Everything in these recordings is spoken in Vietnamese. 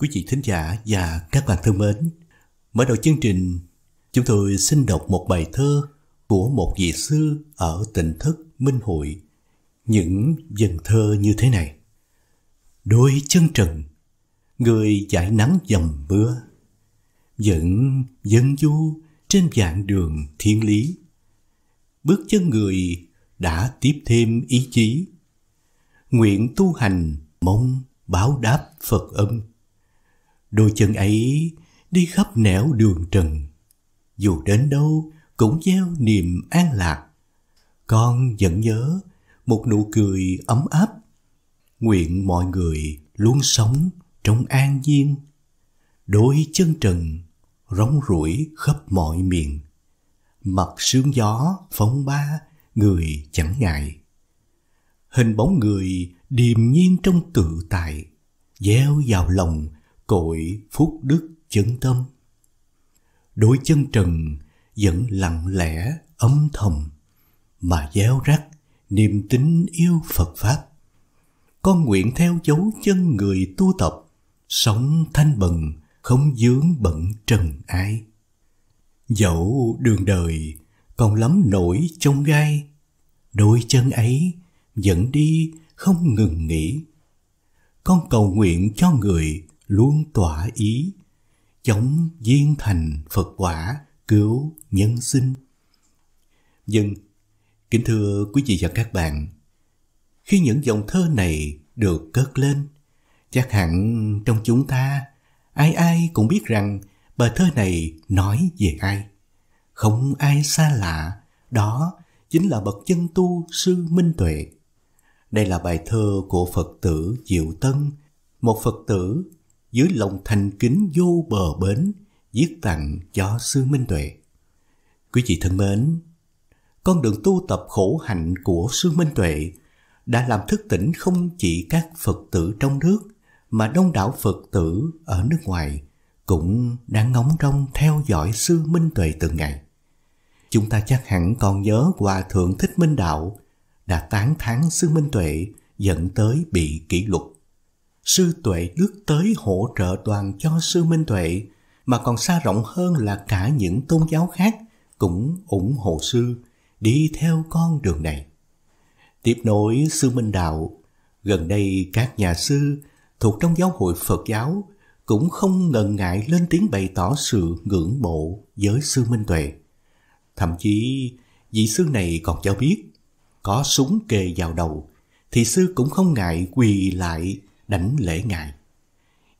Quý vị thính giả và các bạn thân mến, mở đầu chương trình, chúng tôi xin đọc một bài thơ của một vị sư ở tỉnh thất Minh Hội. Những dần thơ như thế này. Đôi chân trần, người giải nắng dầm mưa, vẫn dân du trên vạn đường thiên lý. Bước chân người đã tiếp thêm ý chí, nguyện tu hành mong báo đáp Phật âm Đôi chân ấy đi khắp nẻo đường trần. Dù đến đâu cũng gieo niềm an lạc. Con vẫn nhớ một nụ cười ấm áp. Nguyện mọi người luôn sống trong an nhiên. Đôi chân trần rong ruổi khắp mọi miền. Mặt sương gió phóng ba người chẳng ngại. Hình bóng người điềm nhiên trong tự tại, gieo vào lòng cội phúc đức chấn tâm đôi chân trần vẫn lặng lẽ âm thầm mà gieo rắc niềm tin yêu phật pháp con nguyện theo dấu chân người tu tập sống thanh bần không dướng bận trần ai dẫu đường đời còn lắm nổi trong gai đôi chân ấy vẫn đi không ngừng nghỉ con cầu nguyện cho người luôn tỏa ý chống viên thành phật quả cứu nhân sinh nhưng vâng, kính thưa quý vị và các bạn khi những dòng thơ này được cất lên chắc hẳn trong chúng ta ai ai cũng biết rằng bài thơ này nói về ai không ai xa lạ đó chính là bậc chân tu sư minh tuệ đây là bài thơ của phật tử diệu tân một phật tử dưới lòng thành kính vô bờ bến viết tặng cho sư Minh Tuệ. Quý vị thân mến, con đường tu tập khổ hạnh của sư Minh Tuệ đã làm thức tỉnh không chỉ các Phật tử trong nước mà đông đảo Phật tử ở nước ngoài cũng đang ngóng trông theo dõi sư Minh Tuệ từng ngày. Chúng ta chắc hẳn còn nhớ Hòa Thượng Thích Minh Đạo đã tán thán sư Minh Tuệ dẫn tới bị kỷ luật sư tuệ đức tới hỗ trợ đoàn cho sư minh tuệ mà còn xa rộng hơn là cả những tôn giáo khác cũng ủng hộ sư đi theo con đường này tiếp nối sư minh đạo gần đây các nhà sư thuộc trong giáo hội phật giáo cũng không ngần ngại lên tiếng bày tỏ sự ngưỡng mộ với sư minh tuệ thậm chí vị sư này còn cho biết có súng kề vào đầu thì sư cũng không ngại quỳ lại đánh lễ ngài.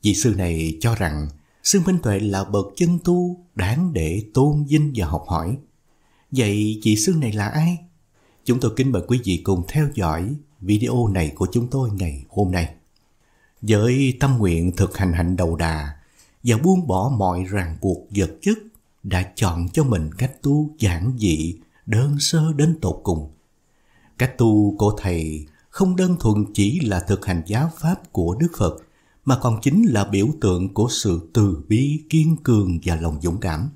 Vị sư này cho rằng Sư Minh Tuệ là bậc chân tu đáng để tôn vinh và học hỏi. Vậy vị sư này là ai? Chúng tôi kính mời quý vị cùng theo dõi video này của chúng tôi ngày hôm nay. Với tâm nguyện thực hành hạnh đầu đà và buông bỏ mọi ràng buộc vật chất đã chọn cho mình cách tu giản dị, đơn sơ đến tột cùng. Cách tu của Thầy không đơn thuần chỉ là thực hành giáo pháp của Đức Phật, mà còn chính là biểu tượng của sự từ bi, kiên cường và lòng dũng cảm.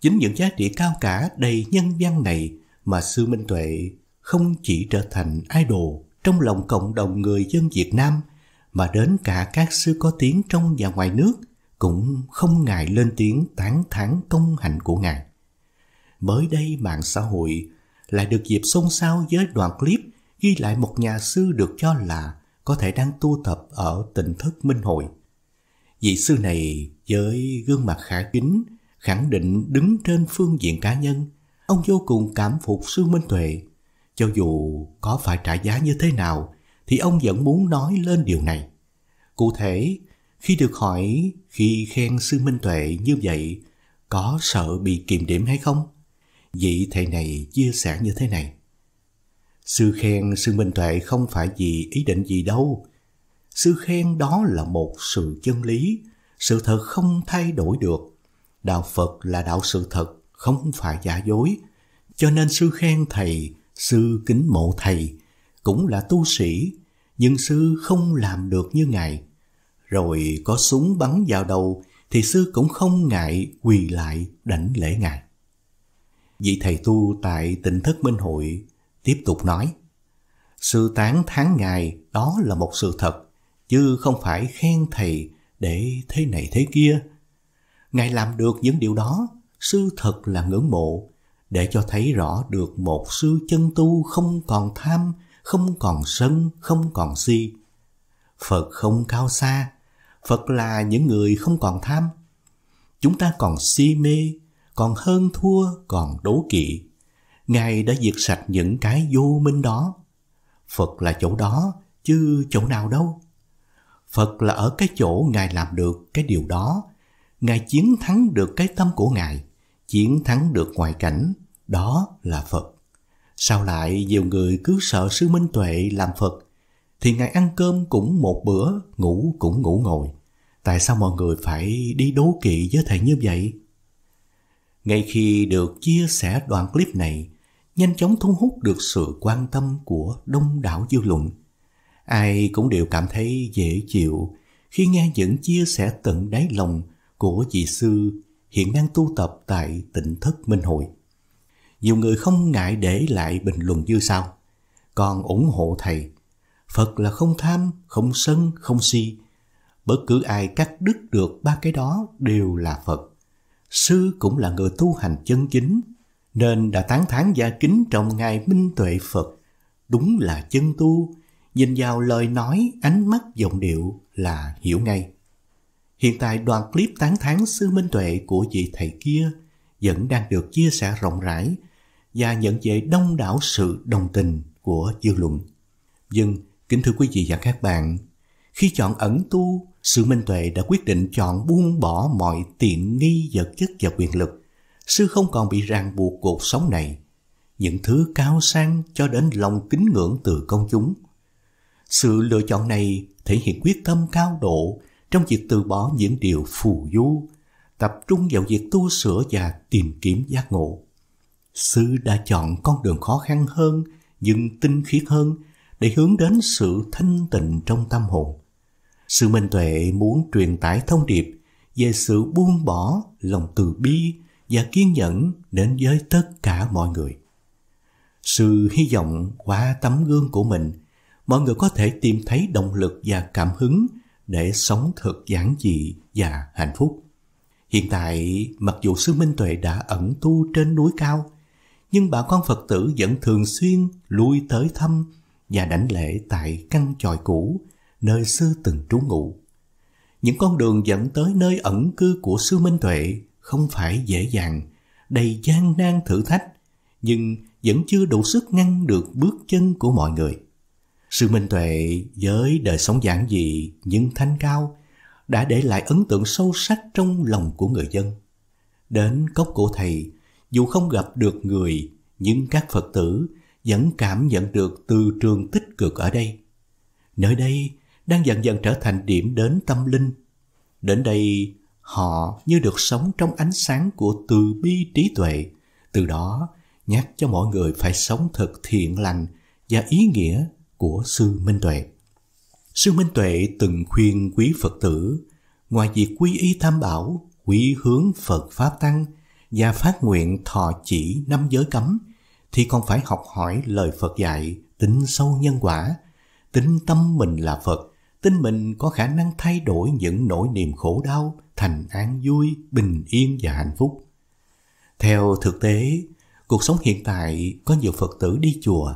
Chính những giá trị cao cả đầy nhân văn này mà Sư Minh Tuệ không chỉ trở thành idol trong lòng cộng đồng người dân Việt Nam, mà đến cả các sư có tiếng trong và ngoài nước cũng không ngại lên tiếng tán thán công hạnh của Ngài. Mới đây mạng xã hội lại được dịp xôn xao với đoạn clip ghi lại một nhà sư được cho là có thể đang tu tập ở tỉnh thất minh hội. Vị sư này với gương mặt khả kính, khẳng định đứng trên phương diện cá nhân, ông vô cùng cảm phục sư Minh Tuệ. Cho dù có phải trả giá như thế nào, thì ông vẫn muốn nói lên điều này. Cụ thể, khi được hỏi khi khen sư Minh Tuệ như vậy, có sợ bị kiềm điểm hay không? Vị thầy này chia sẻ như thế này. Sư khen Sư Minh Tuệ không phải vì ý định gì đâu. Sư khen đó là một sự chân lý, sự thật không thay đổi được. Đạo Phật là đạo sự thật, không phải giả dối. Cho nên sư khen thầy, sư kính mộ thầy, cũng là tu sĩ, nhưng sư không làm được như ngài. Rồi có súng bắn vào đầu thì sư cũng không ngại quỳ lại đảnh lễ ngài. Vị thầy tu tại tỉnh thất minh hội tiếp tục nói Sư tán tháng ngày đó là một sự thật, chứ không phải khen thầy để thế này thế kia. Ngài làm được những điều đó, sư thật là ngưỡng mộ, để cho thấy rõ được một sư chân tu không còn tham, không còn sân, không còn si. Phật không cao xa, Phật là những người không còn tham. Chúng ta còn si mê, còn hơn thua, còn đố kỵ. Ngài đã diệt sạch những cái vô minh đó. Phật là chỗ đó, chứ chỗ nào đâu. Phật là ở cái chỗ Ngài làm được cái điều đó. Ngài chiến thắng được cái tâm của Ngài, chiến thắng được ngoại cảnh, đó là Phật. Sao lại nhiều người cứ sợ sư Minh Tuệ làm Phật, thì Ngài ăn cơm cũng một bữa, ngủ cũng ngủ ngồi. Tại sao mọi người phải đi đố kỵ với Thầy như vậy? Ngay khi được chia sẻ đoạn clip này, nhanh chóng thu hút được sự quan tâm của đông đảo dư luận. Ai cũng đều cảm thấy dễ chịu khi nghe những chia sẻ tận đáy lòng của vị sư hiện đang tu tập tại tỉnh thất Minh Hội. Nhiều người không ngại để lại bình luận như sau. Còn ủng hộ thầy, Phật là không tham, không sân, không si. Bất cứ ai cắt đứt được ba cái đó đều là Phật. Sư cũng là người tu hành chân chính, nên đã tán thán gia kính trọng ngài minh tuệ Phật, đúng là chân tu, nhìn vào lời nói, ánh mắt, giọng điệu là hiểu ngay. Hiện tại đoạn clip tán thán sư minh tuệ của vị thầy kia vẫn đang được chia sẻ rộng rãi và nhận về đông đảo sự đồng tình của dư luận. Nhưng, kính thưa quý vị và các bạn, khi chọn ẩn tu, sự minh tuệ đã quyết định chọn buông bỏ mọi tiện nghi vật chất và quyền lực sư không còn bị ràng buộc cuộc sống này. Những thứ cao sang cho đến lòng kính ngưỡng từ công chúng. Sự lựa chọn này thể hiện quyết tâm cao độ trong việc từ bỏ những điều phù du, tập trung vào việc tu sửa và tìm kiếm giác ngộ. Sư đã chọn con đường khó khăn hơn nhưng tinh khiết hơn để hướng đến sự thanh tịnh trong tâm hồn. Sư Minh Tuệ muốn truyền tải thông điệp về sự buông bỏ, lòng từ bi, và kiên nhẫn đến với tất cả mọi người. Sự hy vọng qua tấm gương của mình, mọi người có thể tìm thấy động lực và cảm hứng để sống thật giản dị và hạnh phúc. Hiện tại, mặc dù sư Minh Tuệ đã ẩn tu trên núi cao, nhưng bà con Phật tử vẫn thường xuyên lui tới thăm và đảnh lễ tại căn tròi cũ nơi sư từng trú ngụ. Những con đường dẫn tới nơi ẩn cư của sư Minh Tuệ không phải dễ dàng, đầy gian nan thử thách, nhưng vẫn chưa đủ sức ngăn được bước chân của mọi người. Sự minh tuệ với đời sống giản dị nhưng thanh cao đã để lại ấn tượng sâu sắc trong lòng của người dân. Đến cốc của thầy, dù không gặp được người, nhưng các Phật tử vẫn cảm nhận được từ trường tích cực ở đây. Nơi đây đang dần dần trở thành điểm đến tâm linh. Đến đây, họ như được sống trong ánh sáng của từ bi trí tuệ từ đó nhắc cho mọi người phải sống thật thiện lành và ý nghĩa của sư minh tuệ sư minh tuệ từng khuyên quý phật tử ngoài việc quy y tam bảo quy hướng phật pháp tăng và phát nguyện thọ chỉ năm giới cấm thì còn phải học hỏi lời phật dạy tính sâu nhân quả tính tâm mình là phật tin mình có khả năng thay đổi những nỗi niềm khổ đau thành án vui, bình yên và hạnh phúc. Theo thực tế, cuộc sống hiện tại có nhiều Phật tử đi chùa,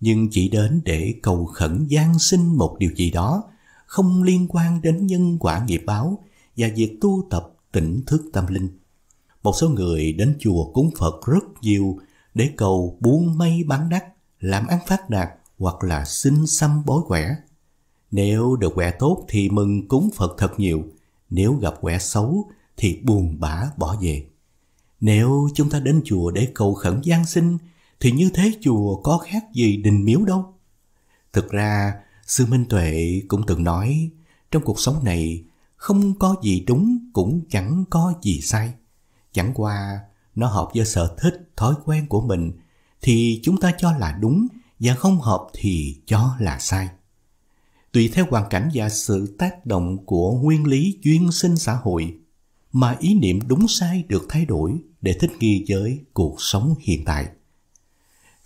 nhưng chỉ đến để cầu khẩn gian sinh một điều gì đó, không liên quan đến nhân quả nghiệp báo và việc tu tập tỉnh thức tâm linh. Một số người đến chùa cúng Phật rất nhiều để cầu buôn mây bán đắc, làm ăn phát đạt hoặc là xin xăm bối quẻ. Nếu được quẻ tốt thì mừng cúng Phật thật nhiều – nếu gặp quẻ xấu thì buồn bã bỏ về. Nếu chúng ta đến chùa để cầu khẩn giang sinh thì như thế chùa có khác gì đình miếu đâu. Thực ra, Sư Minh Tuệ cũng từng nói trong cuộc sống này không có gì đúng cũng chẳng có gì sai. Chẳng qua nó hợp với sở thích, thói quen của mình thì chúng ta cho là đúng và không hợp thì cho là sai tùy theo hoàn cảnh và sự tác động của nguyên lý duyên sinh xã hội mà ý niệm đúng sai được thay đổi để thích nghi với cuộc sống hiện tại.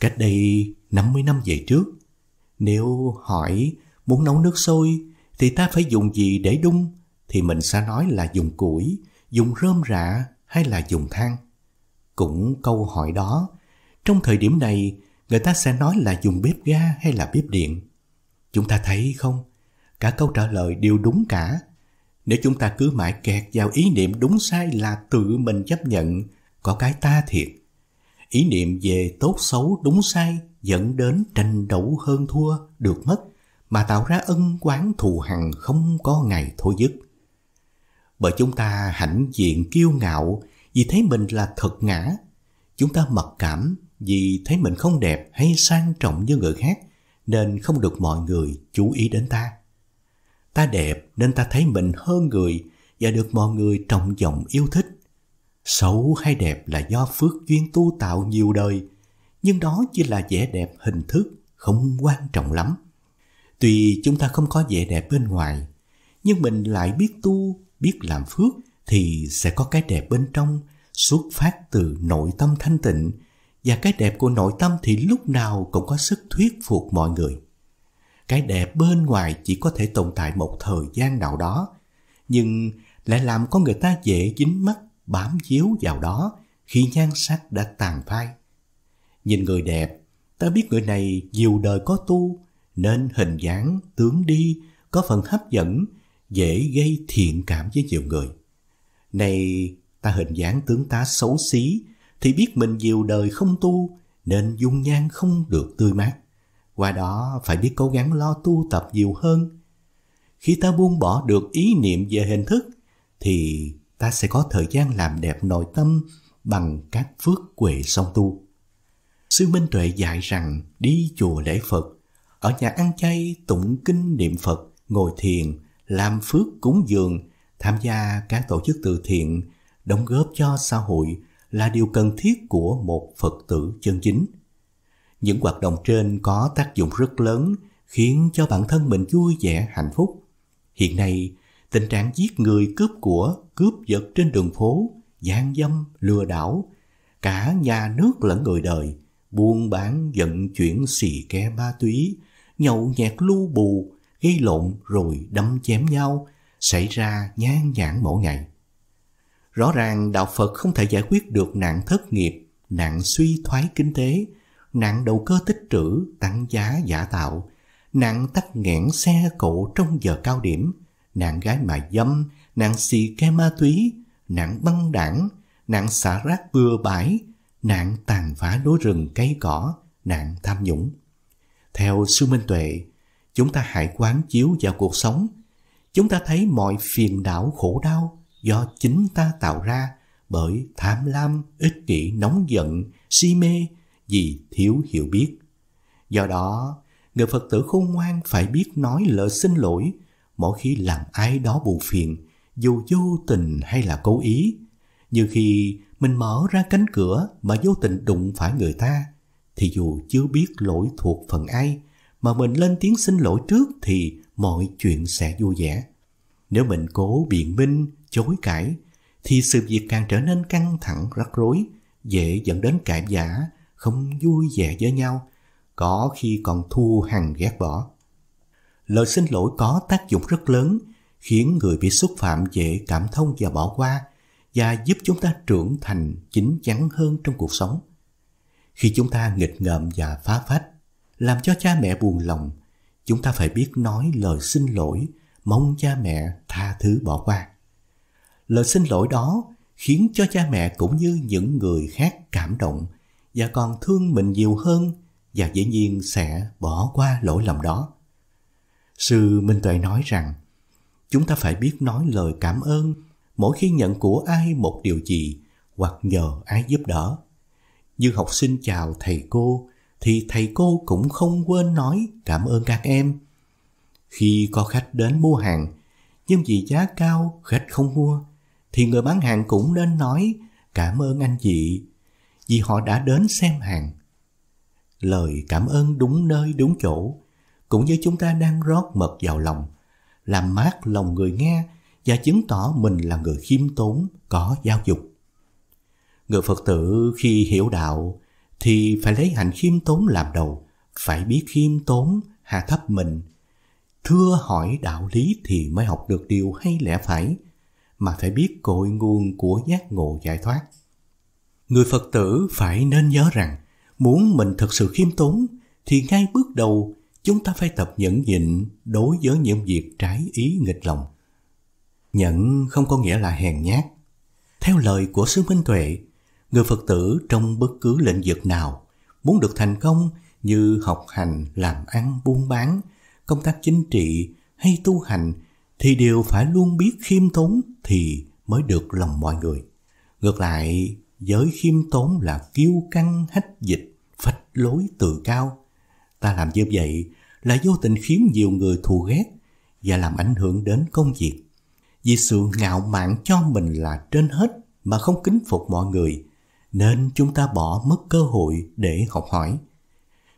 Cách đây 50 năm về trước, nếu hỏi muốn nấu nước sôi thì ta phải dùng gì để đun thì mình sẽ nói là dùng củi, dùng rơm rạ hay là dùng than. Cũng câu hỏi đó, trong thời điểm này người ta sẽ nói là dùng bếp ga hay là bếp điện Chúng ta thấy không? Cả câu trả lời đều đúng cả. Nếu chúng ta cứ mãi kẹt vào ý niệm đúng sai là tự mình chấp nhận, có cái ta thiệt. Ý niệm về tốt xấu đúng sai dẫn đến tranh đấu hơn thua được mất mà tạo ra ân quán thù hằn không có ngày thôi dứt. Bởi chúng ta hãnh diện kiêu ngạo vì thấy mình là thật ngã. Chúng ta mặc cảm vì thấy mình không đẹp hay sang trọng như người khác nên không được mọi người chú ý đến ta. Ta đẹp nên ta thấy mình hơn người và được mọi người trọng vọng yêu thích. Xấu hay đẹp là do phước duyên tu tạo nhiều đời, nhưng đó chỉ là vẻ đẹp hình thức, không quan trọng lắm. Tuy chúng ta không có vẻ đẹp bên ngoài, nhưng mình lại biết tu, biết làm phước thì sẽ có cái đẹp bên trong xuất phát từ nội tâm thanh tịnh và cái đẹp của nội tâm thì lúc nào cũng có sức thuyết phục mọi người. Cái đẹp bên ngoài chỉ có thể tồn tại một thời gian nào đó, nhưng lại làm con người ta dễ dính mắt bám chiếu vào đó khi nhan sắc đã tàn phai. Nhìn người đẹp, ta biết người này nhiều đời có tu, nên hình dáng, tướng đi, có phần hấp dẫn, dễ gây thiện cảm với nhiều người. Này, ta hình dáng tướng tá xấu xí, thì biết mình nhiều đời không tu nên dung nhan không được tươi mát. Qua đó phải biết cố gắng lo tu tập nhiều hơn. Khi ta buông bỏ được ý niệm về hình thức thì ta sẽ có thời gian làm đẹp nội tâm bằng các phước quệ song tu. Sư Minh Tuệ dạy rằng đi chùa lễ Phật, ở nhà ăn chay tụng kinh niệm Phật, ngồi thiền, làm phước cúng dường, tham gia các tổ chức từ thiện, đóng góp cho xã hội – là điều cần thiết của một Phật tử chân chính. Những hoạt động trên có tác dụng rất lớn khiến cho bản thân mình vui vẻ hạnh phúc. Hiện nay, tình trạng giết người cướp của, cướp giật trên đường phố, gian dâm, lừa đảo, cả nhà nước lẫn người đời, buôn bán vận chuyển xì ke ma túy, nhậu nhẹt lu bù, gây lộn rồi đâm chém nhau, xảy ra nhan nhản mỗi ngày. Rõ ràng đạo Phật không thể giải quyết được nạn thất nghiệp, nạn suy thoái kinh tế, nạn đầu cơ tích trữ, tăng giá giả tạo, nạn tắc nghẽn xe cộ trong giờ cao điểm, nạn gái mại dâm, nạn xì ke ma túy, nạn băng đảng, nạn xả rác bừa bãi, nạn tàn phá núi rừng cây cỏ, nạn tham nhũng. Theo sư Minh Tuệ, chúng ta hãy quán chiếu vào cuộc sống, chúng ta thấy mọi phiền não khổ đau do chính ta tạo ra bởi tham lam, ích kỷ, nóng giận, si mê vì thiếu hiểu biết. Do đó, người Phật tử khôn ngoan phải biết nói lời xin lỗi mỗi khi làm ai đó buồn phiền, dù vô tình hay là cố ý. Như khi mình mở ra cánh cửa mà vô tình đụng phải người ta, thì dù chưa biết lỗi thuộc phần ai, mà mình lên tiếng xin lỗi trước thì mọi chuyện sẽ vui vẻ. Nếu mình cố biện minh, chối cãi thì sự việc càng trở nên căng thẳng rắc rối, dễ dẫn đến cãi giả, không vui vẻ với nhau, có khi còn thu hằng ghét bỏ. Lời xin lỗi có tác dụng rất lớn, khiến người bị xúc phạm dễ cảm thông và bỏ qua và giúp chúng ta trưởng thành chín chắn hơn trong cuộc sống. Khi chúng ta nghịch ngợm và phá phách, làm cho cha mẹ buồn lòng, chúng ta phải biết nói lời xin lỗi, mong cha mẹ tha thứ bỏ qua. Lời xin lỗi đó khiến cho cha mẹ cũng như những người khác cảm động và còn thương mình nhiều hơn và dĩ nhiên sẽ bỏ qua lỗi lầm đó. Sư Minh Tuệ nói rằng chúng ta phải biết nói lời cảm ơn mỗi khi nhận của ai một điều gì hoặc nhờ ai giúp đỡ. Như học sinh chào thầy cô thì thầy cô cũng không quên nói cảm ơn các em. Khi có khách đến mua hàng nhưng vì giá cao khách không mua thì người bán hàng cũng nên nói cảm ơn anh chị vì họ đã đến xem hàng. Lời cảm ơn đúng nơi đúng chỗ cũng như chúng ta đang rót mật vào lòng, làm mát lòng người nghe và chứng tỏ mình là người khiêm tốn, có giáo dục. Người Phật tử khi hiểu đạo thì phải lấy hành khiêm tốn làm đầu, phải biết khiêm tốn, hạ thấp mình. Thưa hỏi đạo lý thì mới học được điều hay lẽ phải, mà phải biết cội nguồn của giác ngộ giải thoát. Người Phật tử phải nên nhớ rằng muốn mình thật sự khiêm tốn thì ngay bước đầu chúng ta phải tập nhẫn nhịn đối với những việc trái ý nghịch lòng. Nhẫn không có nghĩa là hèn nhát. Theo lời của Sư Minh Tuệ, người Phật tử trong bất cứ lĩnh vực nào muốn được thành công như học hành, làm ăn, buôn bán, công tác chính trị hay tu hành thì đều phải luôn biết khiêm tốn thì mới được lòng mọi người. Ngược lại, giới khiêm tốn là kiêu căng hách dịch, phách lối tự cao. Ta làm như vậy là vô tình khiến nhiều người thù ghét và làm ảnh hưởng đến công việc. Vì sự ngạo mạn cho mình là trên hết mà không kính phục mọi người, nên chúng ta bỏ mất cơ hội để học hỏi.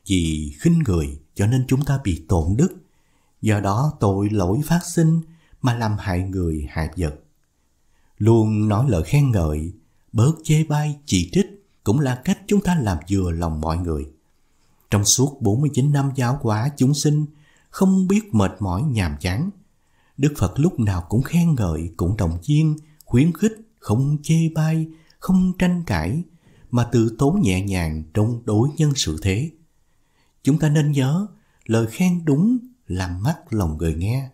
Vì khinh người cho nên chúng ta bị tổn đức, do đó tội lỗi phát sinh mà làm hại người hại vật. Luôn nói lời khen ngợi, bớt chê bai chỉ trích cũng là cách chúng ta làm vừa lòng mọi người. Trong suốt 49 năm giáo hóa chúng sinh, không biết mệt mỏi nhàm chán, Đức Phật lúc nào cũng khen ngợi, cũng đồng chiên, khuyến khích, không chê bai, không tranh cãi, mà từ tốn nhẹ nhàng trong đối nhân sự thế. Chúng ta nên nhớ, lời khen đúng làm mắt lòng người nghe.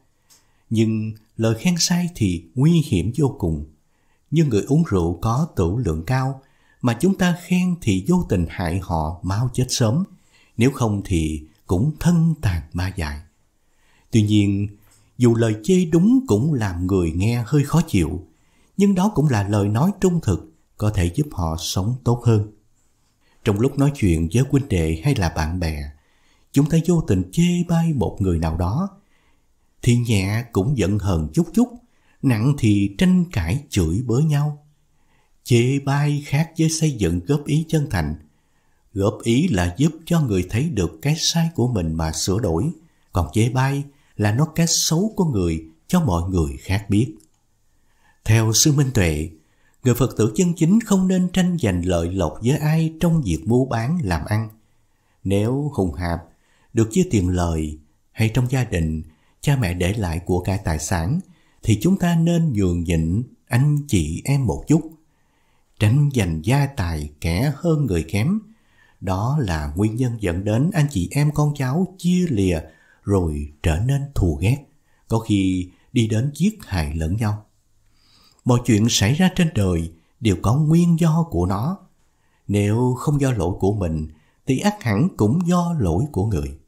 Nhưng lời khen sai thì nguy hiểm vô cùng. Như người uống rượu có tửu lượng cao, mà chúng ta khen thì vô tình hại họ mau chết sớm, nếu không thì cũng thân tàn ma dại. Tuy nhiên, dù lời chê đúng cũng làm người nghe hơi khó chịu, nhưng đó cũng là lời nói trung thực có thể giúp họ sống tốt hơn. Trong lúc nói chuyện với huynh đệ hay là bạn bè, chúng ta vô tình chê bai một người nào đó thì nhẹ cũng giận hờn chút chút nặng thì tranh cãi chửi bới nhau chê bai khác với xây dựng góp ý chân thành góp ý là giúp cho người thấy được cái sai của mình mà sửa đổi còn chê bai là nó cái xấu của người cho mọi người khác biết theo sư minh tuệ người phật tử chân chính không nên tranh giành lợi lộc với ai trong việc mua bán làm ăn nếu hùng hạp được chia tiền lời hay trong gia đình cha mẹ để lại của cải tài sản thì chúng ta nên nhường nhịn anh chị em một chút tránh giành gia tài kẻ hơn người kém đó là nguyên nhân dẫn đến anh chị em con cháu chia lìa rồi trở nên thù ghét có khi đi đến giết hại lẫn nhau mọi chuyện xảy ra trên đời đều có nguyên do của nó nếu không do lỗi của mình thì ác hẳn cũng do lỗi của người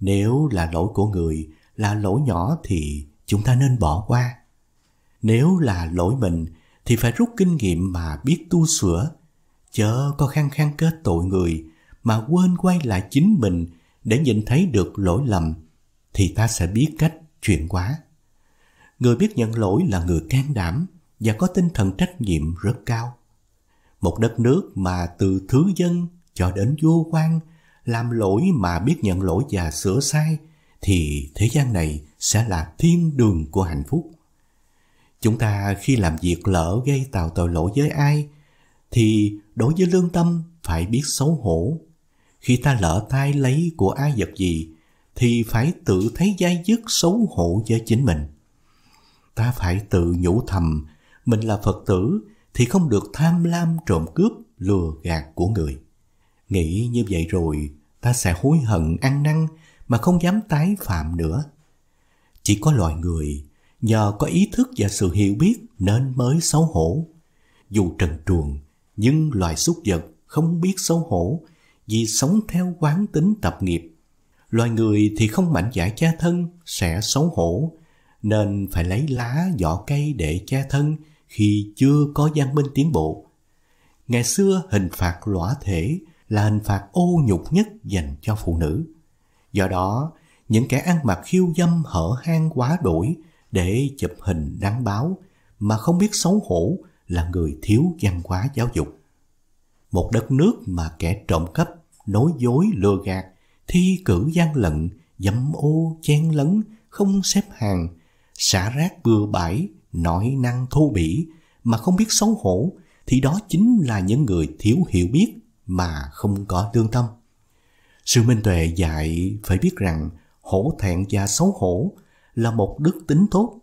nếu là lỗi của người, là lỗi nhỏ thì chúng ta nên bỏ qua. Nếu là lỗi mình thì phải rút kinh nghiệm mà biết tu sửa, chớ có khăng khăng kết tội người mà quên quay lại chính mình để nhìn thấy được lỗi lầm thì ta sẽ biết cách chuyển hóa. Người biết nhận lỗi là người can đảm và có tinh thần trách nhiệm rất cao. Một đất nước mà từ thứ dân cho đến vua quan làm lỗi mà biết nhận lỗi và sửa sai thì thế gian này sẽ là thiên đường của hạnh phúc. Chúng ta khi làm việc lỡ gây tạo tội lỗi với ai thì đối với lương tâm phải biết xấu hổ. Khi ta lỡ tay lấy của ai vật gì thì phải tự thấy dai dứt xấu hổ với chính mình. Ta phải tự nhủ thầm mình là Phật tử thì không được tham lam trộm cướp lừa gạt của người. Nghĩ như vậy rồi, ta sẽ hối hận ăn năn mà không dám tái phạm nữa. Chỉ có loài người, nhờ có ý thức và sự hiểu biết nên mới xấu hổ. Dù trần truồng, nhưng loài súc vật không biết xấu hổ vì sống theo quán tính tập nghiệp. Loài người thì không mạnh giải cha thân sẽ xấu hổ, nên phải lấy lá vỏ cây để cha thân khi chưa có văn minh tiến bộ. Ngày xưa hình phạt lõa thể là hình phạt ô nhục nhất dành cho phụ nữ. Do đó, những kẻ ăn mặc khiêu dâm hở hang quá đổi để chụp hình đăng báo mà không biết xấu hổ là người thiếu văn hóa giáo dục. Một đất nước mà kẻ trộm cắp, nói dối lừa gạt, thi cử gian lận, dâm ô chen lấn, không xếp hàng, xả rác bừa bãi, nói năng thô bỉ mà không biết xấu hổ thì đó chính là những người thiếu hiểu biết mà không có tương tâm. Sư minh tuệ dạy phải biết rằng hổ thẹn và xấu hổ là một đức tính tốt.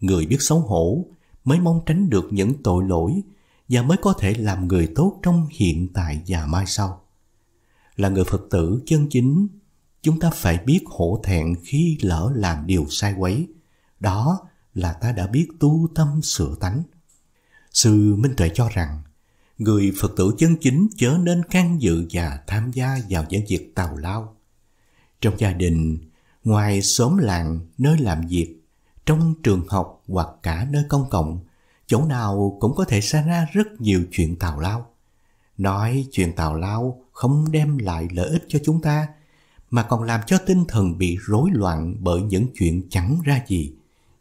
Người biết xấu hổ mới mong tránh được những tội lỗi và mới có thể làm người tốt trong hiện tại và mai sau. Là người Phật tử chân chính, chúng ta phải biết hổ thẹn khi lỡ làm điều sai quấy. Đó là ta đã biết tu tâm sửa tánh. Sư Minh Tuệ cho rằng người Phật tử chân chính chớ nên can dự và tham gia vào những việc tào lao. Trong gia đình, ngoài xóm làng, nơi làm việc, trong trường học hoặc cả nơi công cộng, chỗ nào cũng có thể xảy ra rất nhiều chuyện tào lao. Nói chuyện tào lao không đem lại lợi ích cho chúng ta, mà còn làm cho tinh thần bị rối loạn bởi những chuyện chẳng ra gì.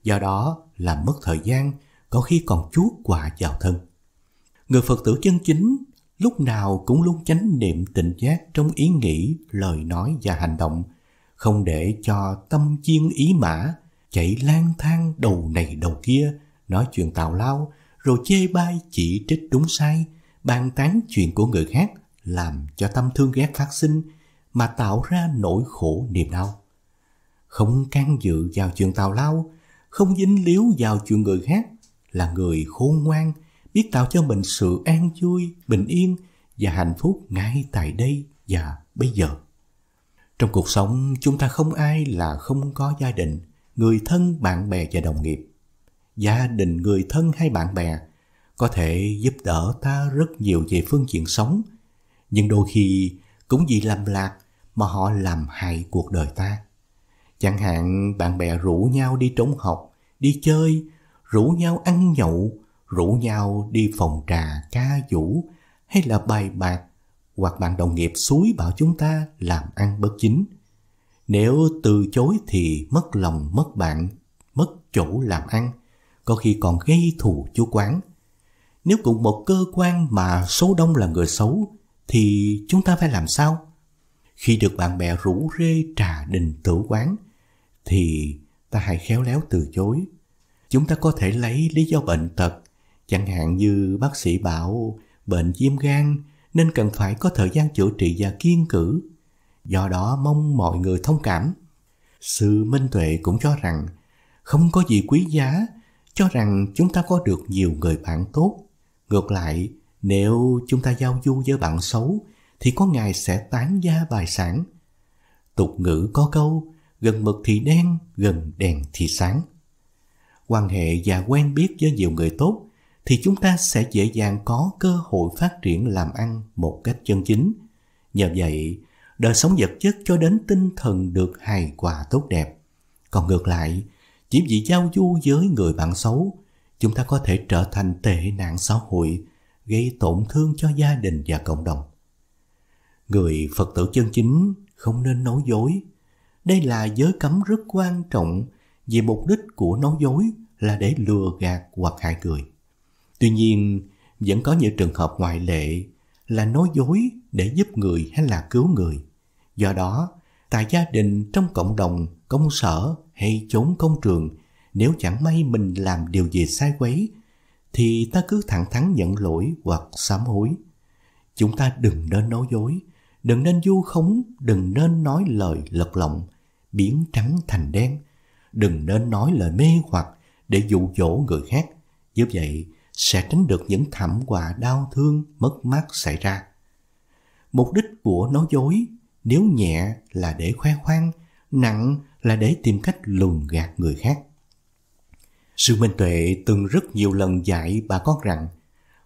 Do đó làm mất thời gian, có khi còn chuốt quả vào thân. Người Phật tử chân chính lúc nào cũng luôn chánh niệm tỉnh giác trong ý nghĩ, lời nói và hành động, không để cho tâm chiên ý mã chạy lang thang đầu này đầu kia, nói chuyện tào lao, rồi chê bai chỉ trích đúng sai, bàn tán chuyện của người khác làm cho tâm thương ghét phát sinh mà tạo ra nỗi khổ niềm đau. Không can dự vào chuyện tào lao, không dính líu vào chuyện người khác là người khôn ngoan biết tạo cho mình sự an vui, bình yên và hạnh phúc ngay tại đây và bây giờ. Trong cuộc sống, chúng ta không ai là không có gia đình, người thân, bạn bè và đồng nghiệp. Gia đình, người thân hay bạn bè có thể giúp đỡ ta rất nhiều về phương diện sống, nhưng đôi khi cũng vì lầm lạc mà họ làm hại cuộc đời ta. Chẳng hạn bạn bè rủ nhau đi trốn học, đi chơi, rủ nhau ăn nhậu, rủ nhau đi phòng trà ca vũ hay là bài bạc hoặc bạn đồng nghiệp suối bảo chúng ta làm ăn bất chính. Nếu từ chối thì mất lòng, mất bạn, mất chỗ làm ăn, có khi còn gây thù chú quán. Nếu cùng một cơ quan mà số đông là người xấu thì chúng ta phải làm sao? Khi được bạn bè rủ rê trà đình tử quán thì ta hãy khéo léo từ chối. Chúng ta có thể lấy lý do bệnh tật Chẳng hạn như bác sĩ bảo bệnh viêm gan nên cần phải có thời gian chữa trị và kiên cử. Do đó mong mọi người thông cảm. Sư Minh Tuệ cũng cho rằng không có gì quý giá, cho rằng chúng ta có được nhiều người bạn tốt. Ngược lại, nếu chúng ta giao du với bạn xấu thì có ngày sẽ tán gia bài sản. Tục ngữ có câu, gần mực thì đen, gần đèn thì sáng. Quan hệ và quen biết với nhiều người tốt thì chúng ta sẽ dễ dàng có cơ hội phát triển làm ăn một cách chân chính. Nhờ vậy, đời sống vật chất cho đến tinh thần được hài hòa tốt đẹp. Còn ngược lại, chỉ vì giao du với người bạn xấu, chúng ta có thể trở thành tệ nạn xã hội, gây tổn thương cho gia đình và cộng đồng. Người Phật tử chân chính không nên nói dối. Đây là giới cấm rất quan trọng vì mục đích của nói dối là để lừa gạt hoặc hại người. Tuy nhiên, vẫn có những trường hợp ngoại lệ là nói dối để giúp người hay là cứu người. Do đó, tại gia đình, trong cộng đồng, công sở hay chốn công trường, nếu chẳng may mình làm điều gì sai quấy, thì ta cứ thẳng thắn nhận lỗi hoặc sám hối. Chúng ta đừng nên nói dối, đừng nên du khống, đừng nên nói lời lật lọng, biến trắng thành đen. Đừng nên nói lời mê hoặc để dụ dỗ người khác. giúp vậy, sẽ tránh được những thảm họa đau thương, mất mát xảy ra. Mục đích của nói dối nếu nhẹ là để khoe khoang, nặng là để tìm cách lùn gạt người khác. Sư Minh Tuệ từng rất nhiều lần dạy bà con rằng,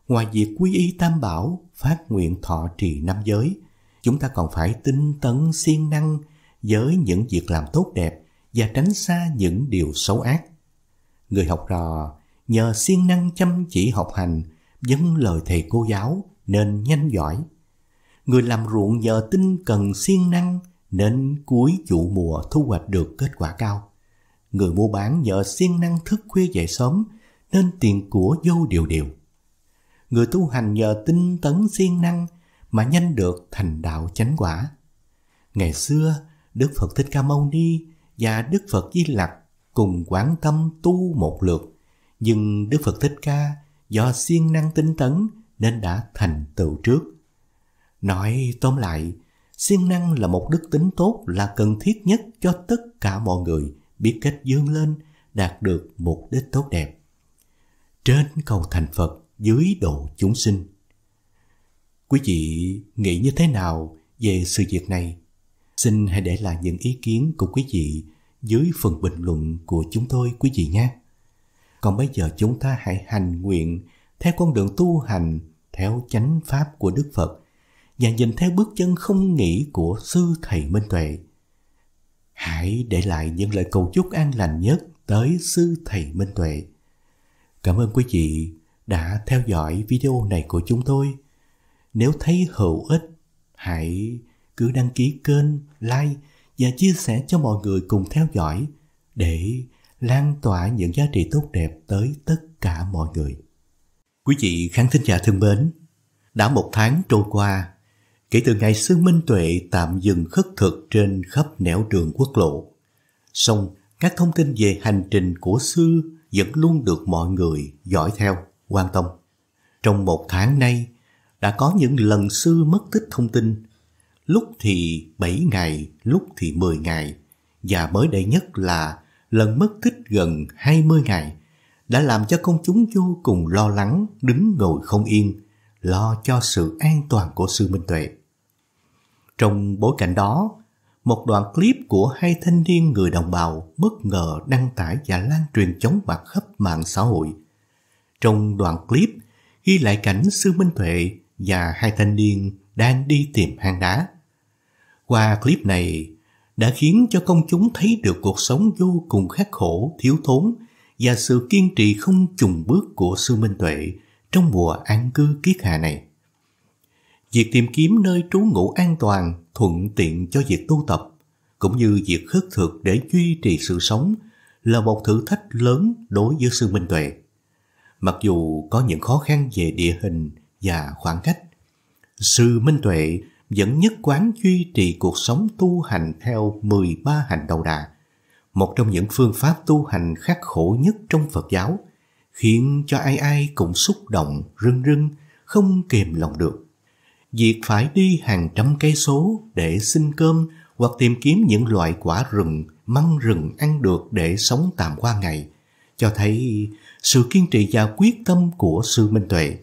ngoài việc quy y tam bảo, phát nguyện thọ trì năm giới, chúng ta còn phải tinh tấn siêng năng với những việc làm tốt đẹp và tránh xa những điều xấu ác. Người học trò nhờ siêng năng chăm chỉ học hành, dâng lời thầy cô giáo nên nhanh giỏi. Người làm ruộng nhờ tinh cần siêng năng nên cuối vụ mùa thu hoạch được kết quả cao. Người mua bán nhờ siêng năng thức khuya dậy sớm nên tiền của vô điều điều. Người tu hành nhờ tinh tấn siêng năng mà nhanh được thành đạo chánh quả. Ngày xưa, Đức Phật Thích Ca Mâu Ni và Đức Phật Di Lặc cùng quán tâm tu một lượt nhưng Đức Phật Thích Ca do siêng năng tinh tấn nên đã thành tựu trước. Nói tóm lại, siêng năng là một đức tính tốt là cần thiết nhất cho tất cả mọi người biết cách dương lên, đạt được mục đích tốt đẹp. Trên cầu thành Phật, dưới độ chúng sinh. Quý vị nghĩ như thế nào về sự việc này? Xin hãy để lại những ý kiến của quý vị dưới phần bình luận của chúng tôi quý vị nhé. Còn bây giờ chúng ta hãy hành nguyện theo con đường tu hành, theo chánh pháp của Đức Phật và nhìn theo bước chân không nghĩ của sư thầy Minh Tuệ. Hãy để lại những lời cầu chúc an lành nhất tới sư thầy Minh Tuệ. Cảm ơn quý vị đã theo dõi video này của chúng tôi. Nếu thấy hữu ích, hãy cứ đăng ký kênh, like và chia sẻ cho mọi người cùng theo dõi để lan tỏa những giá trị tốt đẹp tới tất cả mọi người. Quý vị khán thính giả thân mến, đã một tháng trôi qua, kể từ ngày Sư Minh Tuệ tạm dừng khất thực trên khắp nẻo đường quốc lộ. Song, các thông tin về hành trình của Sư vẫn luôn được mọi người dõi theo, quan tâm. Trong một tháng nay, đã có những lần Sư mất tích thông tin, lúc thì 7 ngày, lúc thì 10 ngày, và mới đây nhất là lần mất tích gần 20 ngày đã làm cho công chúng vô cùng lo lắng, đứng ngồi không yên, lo cho sự an toàn của sư Minh Tuệ. Trong bối cảnh đó, một đoạn clip của hai thanh niên người đồng bào bất ngờ đăng tải và lan truyền chóng mặt khắp mạng xã hội. Trong đoạn clip ghi lại cảnh sư Minh Tuệ và hai thanh niên đang đi tìm hang đá. Qua clip này, đã khiến cho công chúng thấy được cuộc sống vô cùng khắc khổ, thiếu thốn và sự kiên trì không trùng bước của Sư Minh Tuệ trong mùa an cư kiết hạ này. Việc tìm kiếm nơi trú ngụ an toàn thuận tiện cho việc tu tập cũng như việc khất thực để duy trì sự sống là một thử thách lớn đối với Sư Minh Tuệ. Mặc dù có những khó khăn về địa hình và khoảng cách, Sư Minh Tuệ vẫn nhất quán duy trì cuộc sống tu hành theo 13 hành đầu đà, một trong những phương pháp tu hành khắc khổ nhất trong Phật giáo, khiến cho ai ai cũng xúc động, rưng rưng, không kềm lòng được. Việc phải đi hàng trăm cây số để xin cơm hoặc tìm kiếm những loại quả rừng, măng rừng ăn được để sống tạm qua ngày, cho thấy sự kiên trì và quyết tâm của sư Minh Tuệ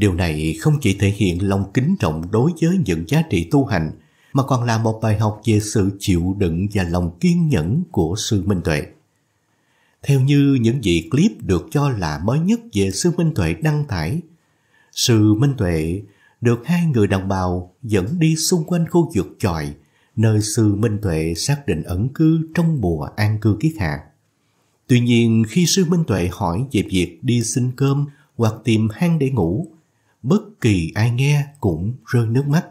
Điều này không chỉ thể hiện lòng kính trọng đối với những giá trị tu hành, mà còn là một bài học về sự chịu đựng và lòng kiên nhẫn của sư Minh Tuệ. Theo như những vị clip được cho là mới nhất về sư Minh Tuệ đăng tải, sư Minh Tuệ được hai người đồng bào dẫn đi xung quanh khu vực chòi, nơi sư Minh Tuệ xác định ẩn cư trong mùa an cư kiết hạ. Tuy nhiên khi sư Minh Tuệ hỏi về việc đi xin cơm hoặc tìm hang để ngủ, bất kỳ ai nghe cũng rơi nước mắt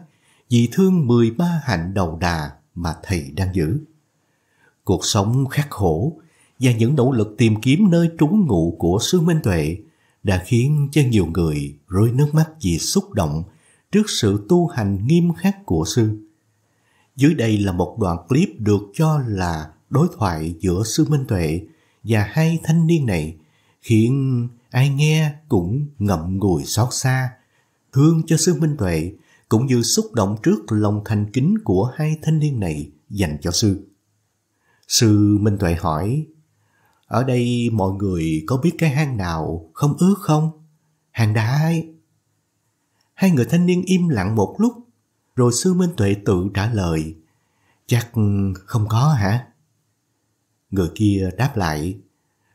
vì thương 13 hạnh đầu đà mà thầy đang giữ. Cuộc sống khắc khổ và những nỗ lực tìm kiếm nơi trú ngụ của sư minh tuệ đã khiến cho nhiều người rơi nước mắt vì xúc động trước sự tu hành nghiêm khắc của sư. Dưới đây là một đoạn clip được cho là đối thoại giữa sư Minh Tuệ và hai thanh niên này khiến ai nghe cũng ngậm ngùi xót xa thương cho sư Minh Tuệ cũng như xúc động trước lòng thành kính của hai thanh niên này dành cho sư. Sư Minh Tuệ hỏi, ở đây mọi người có biết cái hang nào không ướt không? Hang đá ấy. Hai người thanh niên im lặng một lúc, rồi sư Minh Tuệ tự trả lời, chắc không có hả? Người kia đáp lại,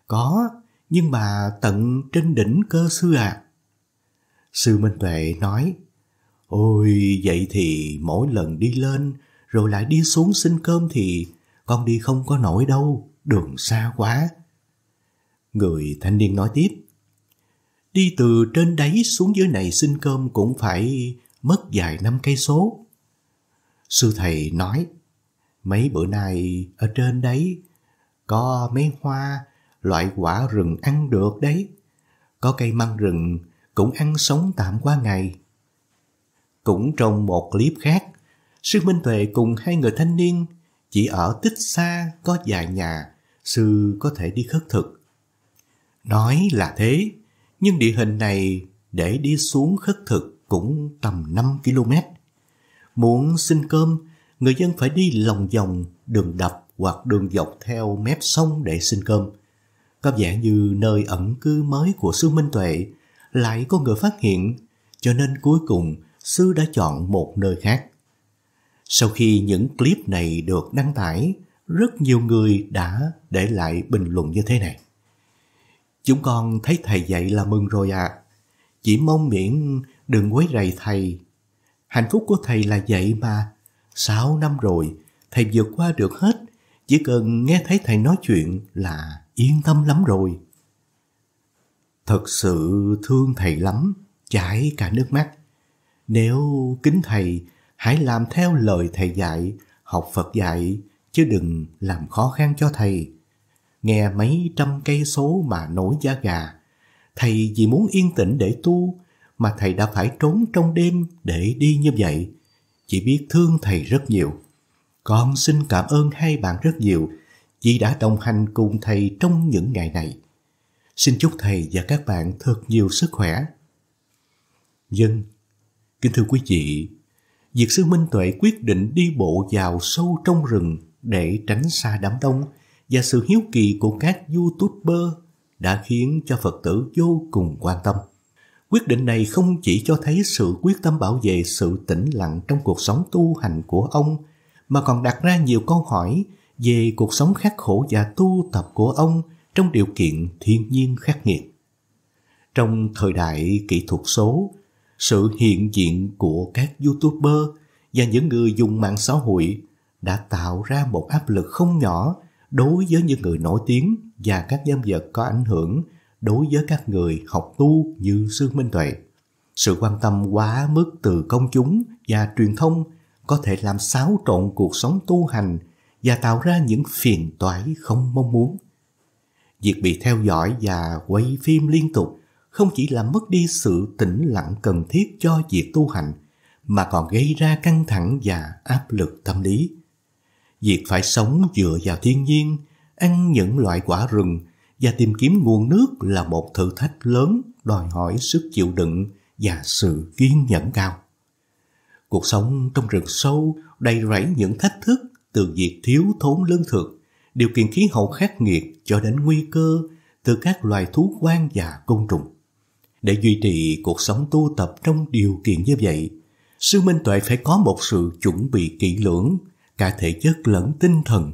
có, nhưng mà tận trên đỉnh cơ sư à. Sư Minh Tuệ nói, Ôi, vậy thì mỗi lần đi lên rồi lại đi xuống xin cơm thì con đi không có nổi đâu, đường xa quá. Người thanh niên nói tiếp, đi từ trên đáy xuống dưới này xin cơm cũng phải mất vài năm cây số. Sư thầy nói, mấy bữa nay ở trên đấy có mấy hoa, loại quả rừng ăn được đấy. Có cây măng rừng cũng ăn sống tạm qua ngày. Cũng trong một clip khác, Sư Minh Tuệ cùng hai người thanh niên chỉ ở tích xa có vài nhà, Sư có thể đi khất thực. Nói là thế, nhưng địa hình này để đi xuống khất thực cũng tầm 5 km. Muốn xin cơm, người dân phải đi lòng vòng đường đập hoặc đường dọc theo mép sông để xin cơm. Có vẻ như nơi ẩn cư mới của Sư Minh Tuệ lại có người phát hiện, cho nên cuối cùng sư đã chọn một nơi khác. Sau khi những clip này được đăng tải, rất nhiều người đã để lại bình luận như thế này. Chúng con thấy thầy dạy là mừng rồi ạ. À. Chỉ mong miễn đừng quấy rầy thầy. Hạnh phúc của thầy là vậy mà. Sáu năm rồi, thầy vượt qua được hết. Chỉ cần nghe thấy thầy nói chuyện là yên tâm lắm rồi. Thật sự thương thầy lắm, chảy cả nước mắt. Nếu kính thầy, hãy làm theo lời thầy dạy, học Phật dạy, chứ đừng làm khó khăn cho thầy. Nghe mấy trăm cây số mà nổi da gà, thầy vì muốn yên tĩnh để tu, mà thầy đã phải trốn trong đêm để đi như vậy. chỉ biết thương thầy rất nhiều. Con xin cảm ơn hai bạn rất nhiều, vì đã đồng hành cùng thầy trong những ngày này. Xin chúc thầy và các bạn thật nhiều sức khỏe. Dân, kính thưa quý vị, việc sư Minh Tuệ quyết định đi bộ vào sâu trong rừng để tránh xa đám đông và sự hiếu kỳ của các YouTuber đã khiến cho Phật tử vô cùng quan tâm. Quyết định này không chỉ cho thấy sự quyết tâm bảo vệ sự tĩnh lặng trong cuộc sống tu hành của ông, mà còn đặt ra nhiều câu hỏi về cuộc sống khắc khổ và tu tập của ông – trong điều kiện thiên nhiên khắc nghiệt. Trong thời đại kỹ thuật số, sự hiện diện của các YouTuber và những người dùng mạng xã hội đã tạo ra một áp lực không nhỏ đối với những người nổi tiếng và các nhân vật có ảnh hưởng đối với các người học tu như sư Minh Tuệ. Sự quan tâm quá mức từ công chúng và truyền thông có thể làm xáo trộn cuộc sống tu hành và tạo ra những phiền toái không mong muốn. Việc bị theo dõi và quay phim liên tục không chỉ làm mất đi sự tĩnh lặng cần thiết cho việc tu hành mà còn gây ra căng thẳng và áp lực tâm lý. Việc phải sống dựa vào thiên nhiên, ăn những loại quả rừng và tìm kiếm nguồn nước là một thử thách lớn đòi hỏi sức chịu đựng và sự kiên nhẫn cao. Cuộc sống trong rừng sâu đầy rẫy những thách thức từ việc thiếu thốn lương thực điều kiện khí hậu khắc nghiệt cho đến nguy cơ từ các loài thú quan và côn trùng. Để duy trì cuộc sống tu tập trong điều kiện như vậy, sư Minh Tuệ phải có một sự chuẩn bị kỹ lưỡng, cả thể chất lẫn tinh thần.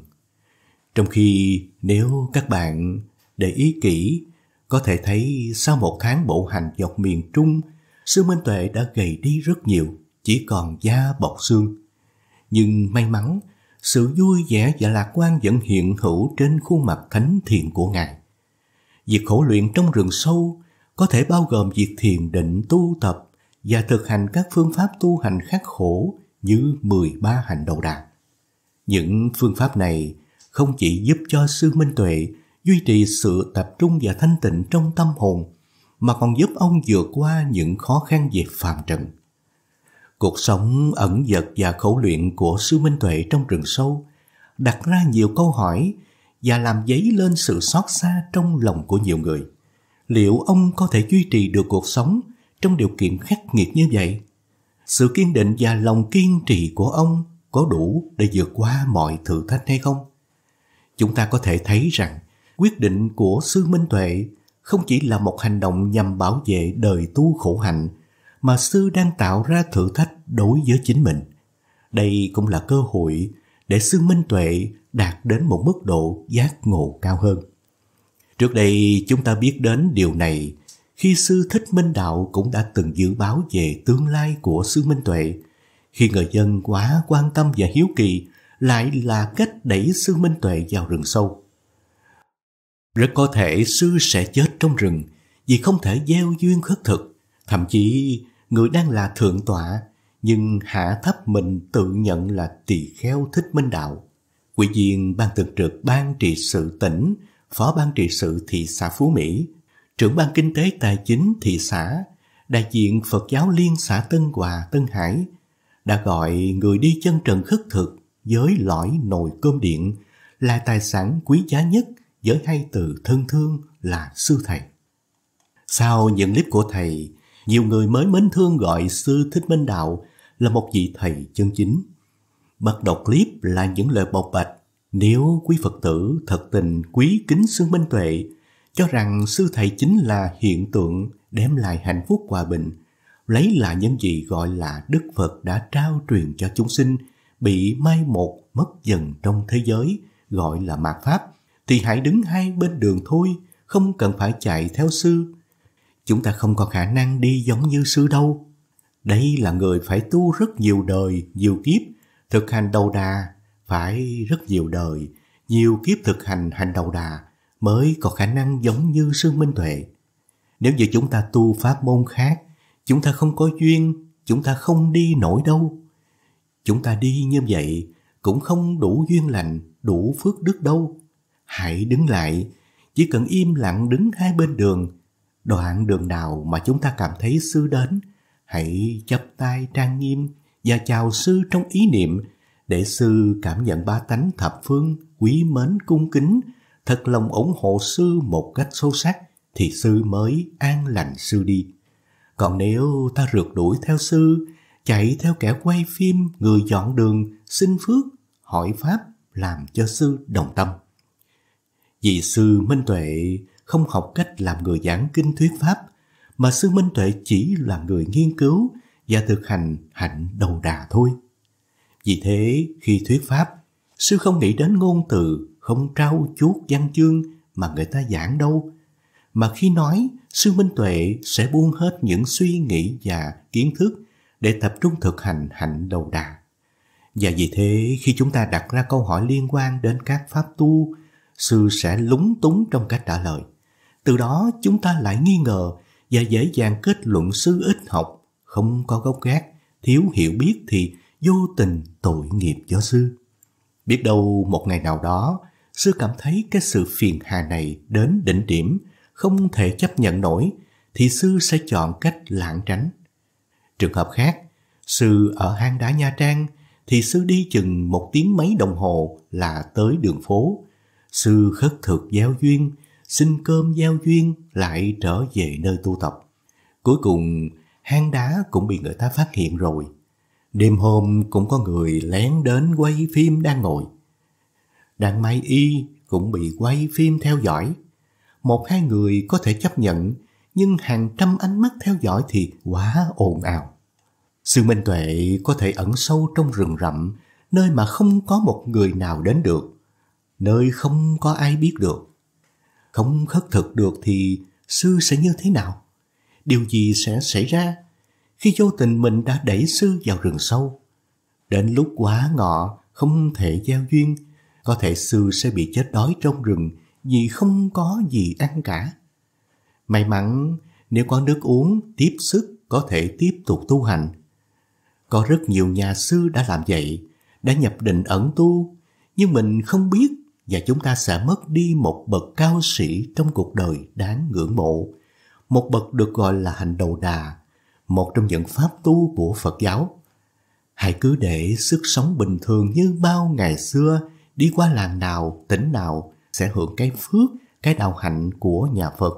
Trong khi nếu các bạn để ý kỹ, có thể thấy sau một tháng bộ hành dọc miền Trung, sư Minh Tuệ đã gầy đi rất nhiều, chỉ còn da bọc xương. Nhưng may mắn sự vui vẻ và lạc quan vẫn hiện hữu trên khuôn mặt thánh thiện của Ngài. Việc khổ luyện trong rừng sâu có thể bao gồm việc thiền định tu tập và thực hành các phương pháp tu hành khắc khổ như 13 hành đầu đà. Những phương pháp này không chỉ giúp cho sư Minh Tuệ duy trì sự tập trung và thanh tịnh trong tâm hồn, mà còn giúp ông vượt qua những khó khăn về phàm trần. Cuộc sống ẩn dật và khổ luyện của sư Minh Tuệ trong rừng sâu đặt ra nhiều câu hỏi và làm dấy lên sự xót xa trong lòng của nhiều người. Liệu ông có thể duy trì được cuộc sống trong điều kiện khắc nghiệt như vậy? Sự kiên định và lòng kiên trì của ông có đủ để vượt qua mọi thử thách hay không? Chúng ta có thể thấy rằng quyết định của sư Minh Tuệ không chỉ là một hành động nhằm bảo vệ đời tu khổ hạnh mà sư đang tạo ra thử thách đối với chính mình. Đây cũng là cơ hội để sư minh tuệ đạt đến một mức độ giác ngộ cao hơn. Trước đây chúng ta biết đến điều này khi sư Thích Minh Đạo cũng đã từng dự báo về tương lai của sư Minh Tuệ. Khi người dân quá quan tâm và hiếu kỳ lại là cách đẩy sư Minh Tuệ vào rừng sâu. Rất có thể sư sẽ chết trong rừng vì không thể gieo duyên khất thực, thậm chí người đang là thượng tọa, nhưng hạ thấp mình tự nhận là tỳ kheo thích minh đạo. Quỹ viên ban thường trực ban trị sự tỉnh, phó ban trị sự thị xã Phú Mỹ, trưởng ban kinh tế tài chính thị xã, đại diện Phật giáo Liên xã Tân Hòa, Tân Hải, đã gọi người đi chân trần khất thực với lõi nồi cơm điện là tài sản quý giá nhất với hai từ thân thương là sư thầy. Sau những clip của thầy, nhiều người mới mến thương gọi sư Thích Minh Đạo là một vị thầy chân chính. Bắt đầu clip là những lời bộc bạch nếu quý Phật tử thật tình quý kính xương minh tuệ, cho rằng sư thầy chính là hiện tượng đem lại hạnh phúc hòa bình, lấy là những gì gọi là Đức Phật đã trao truyền cho chúng sinh, bị mai một mất dần trong thế giới, gọi là mạt pháp, thì hãy đứng hai bên đường thôi, không cần phải chạy theo sư, chúng ta không còn khả năng đi giống như sư đâu. Đây là người phải tu rất nhiều đời, nhiều kiếp, thực hành đầu đà, phải rất nhiều đời, nhiều kiếp thực hành hành đầu đà mới có khả năng giống như sư Minh Tuệ. Nếu như chúng ta tu pháp môn khác, chúng ta không có duyên, chúng ta không đi nổi đâu. Chúng ta đi như vậy cũng không đủ duyên lành, đủ phước đức đâu. Hãy đứng lại, chỉ cần im lặng đứng hai bên đường Đoạn đường nào mà chúng ta cảm thấy sư đến, hãy chắp tay trang nghiêm và chào sư trong ý niệm để sư cảm nhận ba tánh thập phương quý mến cung kính, thật lòng ủng hộ sư một cách sâu sắc thì sư mới an lành sư đi. Còn nếu ta rượt đuổi theo sư, chạy theo kẻ quay phim, người dọn đường, xin phước, hỏi pháp làm cho sư đồng tâm. Vì sư minh tuệ không học cách làm người giảng kinh thuyết pháp, mà sư Minh Tuệ chỉ là người nghiên cứu và thực hành hạnh đầu đà thôi. Vì thế, khi thuyết pháp, sư không nghĩ đến ngôn từ, không trao chuốt văn chương mà người ta giảng đâu. Mà khi nói, sư Minh Tuệ sẽ buông hết những suy nghĩ và kiến thức để tập trung thực hành hạnh đầu đà. Và vì thế, khi chúng ta đặt ra câu hỏi liên quan đến các pháp tu, sư sẽ lúng túng trong cách trả lời. Từ đó chúng ta lại nghi ngờ và dễ dàng kết luận sư ít học, không có gốc gác, thiếu hiểu biết thì vô tình tội nghiệp cho sư. Biết đâu một ngày nào đó, sư cảm thấy cái sự phiền hà này đến đỉnh điểm, không thể chấp nhận nổi, thì sư sẽ chọn cách lảng tránh. Trường hợp khác, sư ở hang đá Nha Trang, thì sư đi chừng một tiếng mấy đồng hồ là tới đường phố. Sư khất thực giáo duyên, xin cơm giao duyên lại trở về nơi tu tập. Cuối cùng, hang đá cũng bị người ta phát hiện rồi. Đêm hôm cũng có người lén đến quay phim đang ngồi. Đàn Mai Y cũng bị quay phim theo dõi. Một hai người có thể chấp nhận, nhưng hàng trăm ánh mắt theo dõi thì quá ồn ào. Sư Minh Tuệ có thể ẩn sâu trong rừng rậm, nơi mà không có một người nào đến được, nơi không có ai biết được không khất thực được thì sư sẽ như thế nào? Điều gì sẽ xảy ra khi vô tình mình đã đẩy sư vào rừng sâu? Đến lúc quá ngọ, không thể giao duyên, có thể sư sẽ bị chết đói trong rừng vì không có gì ăn cả. May mắn nếu có nước uống, tiếp sức có thể tiếp tục tu hành. Có rất nhiều nhà sư đã làm vậy, đã nhập định ẩn tu, nhưng mình không biết và chúng ta sẽ mất đi một bậc cao sĩ trong cuộc đời đáng ngưỡng mộ, một bậc được gọi là hành đầu đà, một trong những pháp tu của Phật giáo. Hãy cứ để sức sống bình thường như bao ngày xưa, đi qua làng nào, tỉnh nào sẽ hưởng cái phước, cái đạo hạnh của nhà Phật.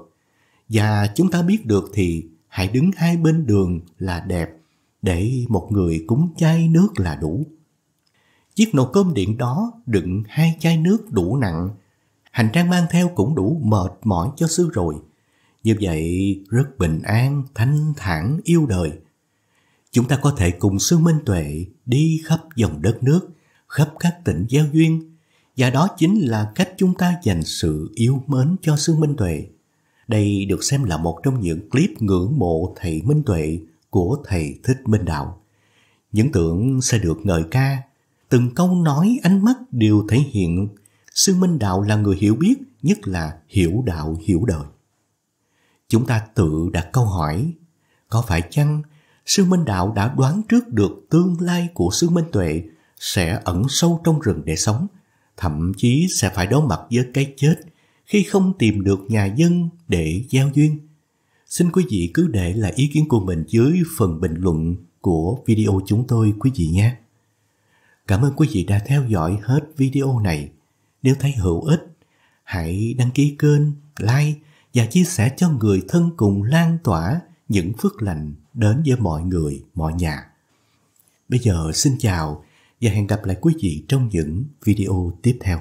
Và chúng ta biết được thì hãy đứng hai bên đường là đẹp, để một người cúng chay nước là đủ. Chiếc nồi cơm điện đó đựng hai chai nước đủ nặng. Hành trang mang theo cũng đủ mệt mỏi cho sư rồi. Như vậy rất bình an, thanh thản, yêu đời. Chúng ta có thể cùng sư Minh Tuệ đi khắp dòng đất nước, khắp các tỉnh giao duyên. Và đó chính là cách chúng ta dành sự yêu mến cho sư Minh Tuệ. Đây được xem là một trong những clip ngưỡng mộ thầy Minh Tuệ của thầy Thích Minh Đạo. Những tưởng sẽ được ngợi ca từng câu nói, ánh mắt đều thể hiện Sư Minh Đạo là người hiểu biết, nhất là hiểu đạo hiểu đời. Chúng ta tự đặt câu hỏi, có phải chăng Sư Minh Đạo đã đoán trước được tương lai của Sư Minh Tuệ sẽ ẩn sâu trong rừng để sống, thậm chí sẽ phải đối mặt với cái chết khi không tìm được nhà dân để giao duyên. Xin quý vị cứ để lại ý kiến của mình dưới phần bình luận của video chúng tôi quý vị nhé. Cảm ơn quý vị đã theo dõi hết video này. Nếu thấy hữu ích, hãy đăng ký kênh, like và chia sẻ cho người thân cùng lan tỏa những phước lành đến với mọi người, mọi nhà. Bây giờ xin chào và hẹn gặp lại quý vị trong những video tiếp theo.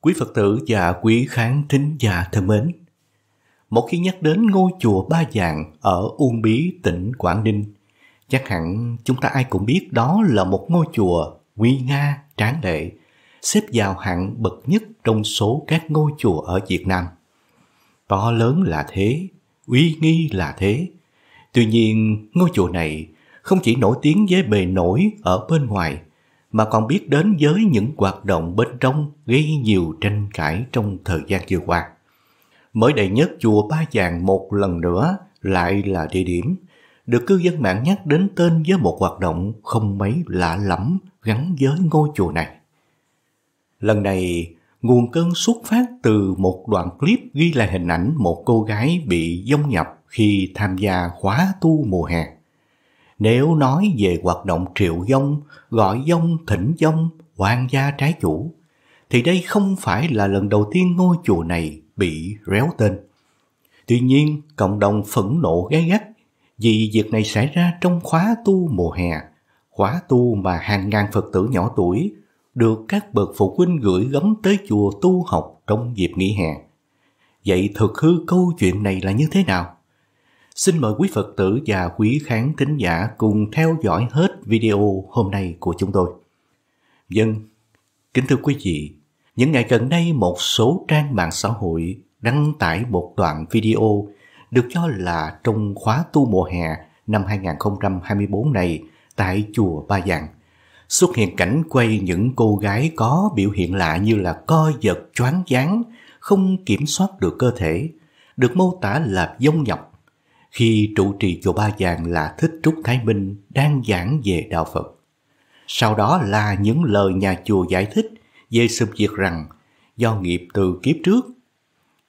Quý Phật tử và quý khán thính giả thân mến, một khi nhắc đến ngôi chùa Ba Vàng ở Uông Bí, tỉnh Quảng Ninh, chắc hẳn chúng ta ai cũng biết đó là một ngôi chùa nguy nga, tráng lệ, xếp vào hạng bậc nhất trong số các ngôi chùa ở Việt Nam. To lớn là thế, uy nghi là thế. Tuy nhiên, ngôi chùa này không chỉ nổi tiếng với bề nổi ở bên ngoài, mà còn biết đến với những hoạt động bên trong gây nhiều tranh cãi trong thời gian vừa qua. Mới đây nhất chùa Ba Vàng một lần nữa lại là địa điểm được cư dân mạng nhắc đến tên với một hoạt động không mấy lạ lẫm gắn với ngôi chùa này. Lần này, nguồn cơn xuất phát từ một đoạn clip ghi lại hình ảnh một cô gái bị dông nhập khi tham gia khóa tu mùa hè. Nếu nói về hoạt động triệu dông, gọi dông, thỉnh dông, hoàng gia trái chủ, thì đây không phải là lần đầu tiên ngôi chùa này bị réo tên. Tuy nhiên, cộng đồng phẫn nộ gay gắt vì việc này xảy ra trong khóa tu mùa hè khóa tu mà hàng ngàn Phật tử nhỏ tuổi được các bậc phụ huynh gửi gắm tới chùa tu học trong dịp nghỉ hè. Vậy thực hư câu chuyện này là như thế nào? Xin mời quý Phật tử và quý khán thính giả cùng theo dõi hết video hôm nay của chúng tôi. Dân, vâng, kính thưa quý vị, những ngày gần đây một số trang mạng xã hội đăng tải một đoạn video được cho là trong khóa tu mùa hè năm 2024 này – tại chùa Ba Giang. Xuất hiện cảnh quay những cô gái có biểu hiện lạ như là co giật, choáng váng, không kiểm soát được cơ thể, được mô tả là dông nhọc. Khi trụ trì chùa Ba Giang là Thích Trúc Thái Minh đang giảng về Đạo Phật. Sau đó là những lời nhà chùa giải thích về sự việc rằng do nghiệp từ kiếp trước.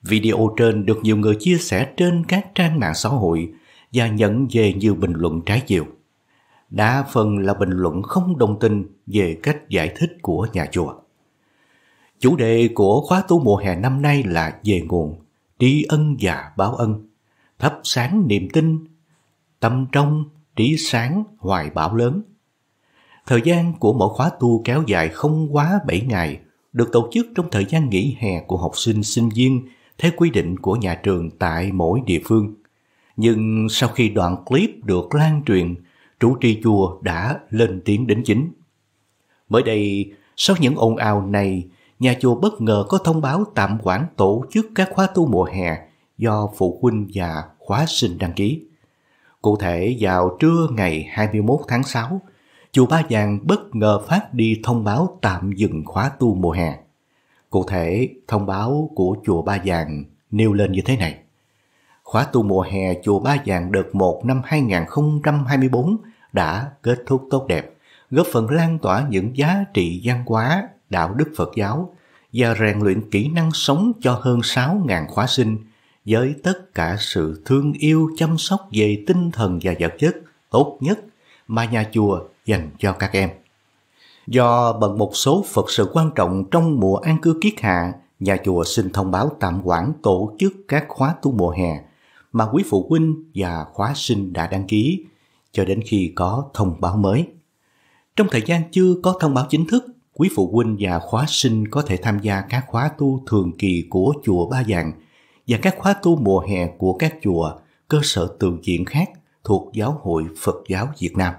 Video trên được nhiều người chia sẻ trên các trang mạng xã hội và nhận về nhiều bình luận trái chiều đa phần là bình luận không đồng tình về cách giải thích của nhà chùa. Chủ đề của khóa tu mùa hè năm nay là về nguồn, tri ân và báo ân, thắp sáng niềm tin, tâm trong, trí sáng, hoài bão lớn. Thời gian của mỗi khóa tu kéo dài không quá 7 ngày, được tổ chức trong thời gian nghỉ hè của học sinh sinh viên theo quy định của nhà trường tại mỗi địa phương. Nhưng sau khi đoạn clip được lan truyền trụ trì chùa đã lên tiếng đính chính. Mới đây, sau những ồn ào này, nhà chùa bất ngờ có thông báo tạm quản tổ chức các khóa tu mùa hè do phụ huynh và khóa sinh đăng ký. Cụ thể, vào trưa ngày 21 tháng 6, chùa Ba Vàng bất ngờ phát đi thông báo tạm dừng khóa tu mùa hè. Cụ thể, thông báo của chùa Ba Vàng nêu lên như thế này khóa tu mùa hè Chùa Ba Vàng đợt 1 năm 2024 đã kết thúc tốt đẹp, góp phần lan tỏa những giá trị văn hóa, đạo đức Phật giáo và rèn luyện kỹ năng sống cho hơn 6.000 khóa sinh với tất cả sự thương yêu chăm sóc về tinh thần và vật chất tốt nhất mà nhà chùa dành cho các em. Do bằng một số Phật sự quan trọng trong mùa an cư kiết hạ, nhà chùa xin thông báo tạm quản tổ chức các khóa tu mùa hè mà quý phụ huynh và khóa sinh đã đăng ký cho đến khi có thông báo mới. Trong thời gian chưa có thông báo chính thức, quý phụ huynh và khóa sinh có thể tham gia các khóa tu thường kỳ của chùa Ba Vàng và các khóa tu mùa hè của các chùa, cơ sở từ diện khác thuộc Giáo hội Phật giáo Việt Nam.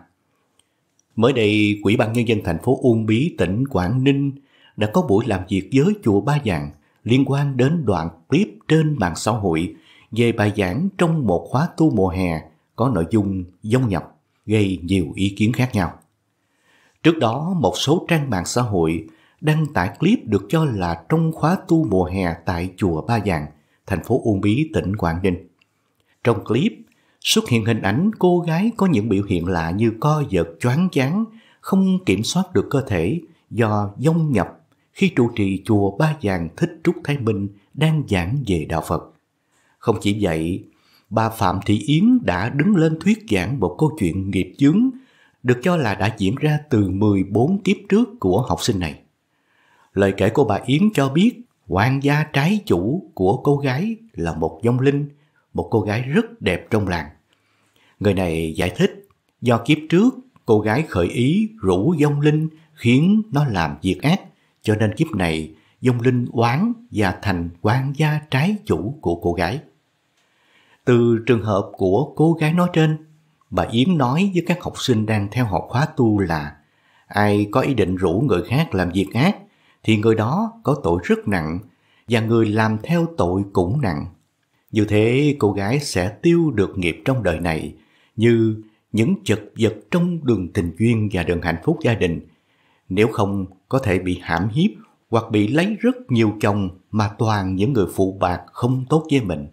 Mới đây, Quỹ ban Nhân dân thành phố Uông Bí, tỉnh Quảng Ninh đã có buổi làm việc với chùa Ba Vàng liên quan đến đoạn clip trên mạng xã hội về bài giảng trong một khóa tu mùa hè có nội dung giống nhập gây nhiều ý kiến khác nhau. Trước đó, một số trang mạng xã hội đăng tải clip được cho là trong khóa tu mùa hè tại chùa Ba Giàng, thành phố Uông Bí, tỉnh Quảng Ninh. Trong clip, xuất hiện hình ảnh cô gái có những biểu hiện lạ như co giật, choáng váng, không kiểm soát được cơ thể do dông nhập khi trụ trì chùa Ba Giàng Thích Trúc Thái Minh đang giảng về đạo Phật. Không chỉ vậy, bà Phạm Thị Yến đã đứng lên thuyết giảng một câu chuyện nghiệp chướng được cho là đã diễn ra từ 14 kiếp trước của học sinh này. Lời kể của bà Yến cho biết quan gia trái chủ của cô gái là một dông linh, một cô gái rất đẹp trong làng. Người này giải thích do kiếp trước cô gái khởi ý rủ dông linh khiến nó làm việc ác cho nên kiếp này dông linh oán và thành quan gia trái chủ của cô gái. Từ trường hợp của cô gái nói trên, bà Yến nói với các học sinh đang theo học khóa tu là ai có ý định rủ người khác làm việc ác thì người đó có tội rất nặng và người làm theo tội cũng nặng. Như thế cô gái sẽ tiêu được nghiệp trong đời này như những chật vật trong đường tình duyên và đường hạnh phúc gia đình. Nếu không có thể bị hãm hiếp hoặc bị lấy rất nhiều chồng mà toàn những người phụ bạc không tốt với mình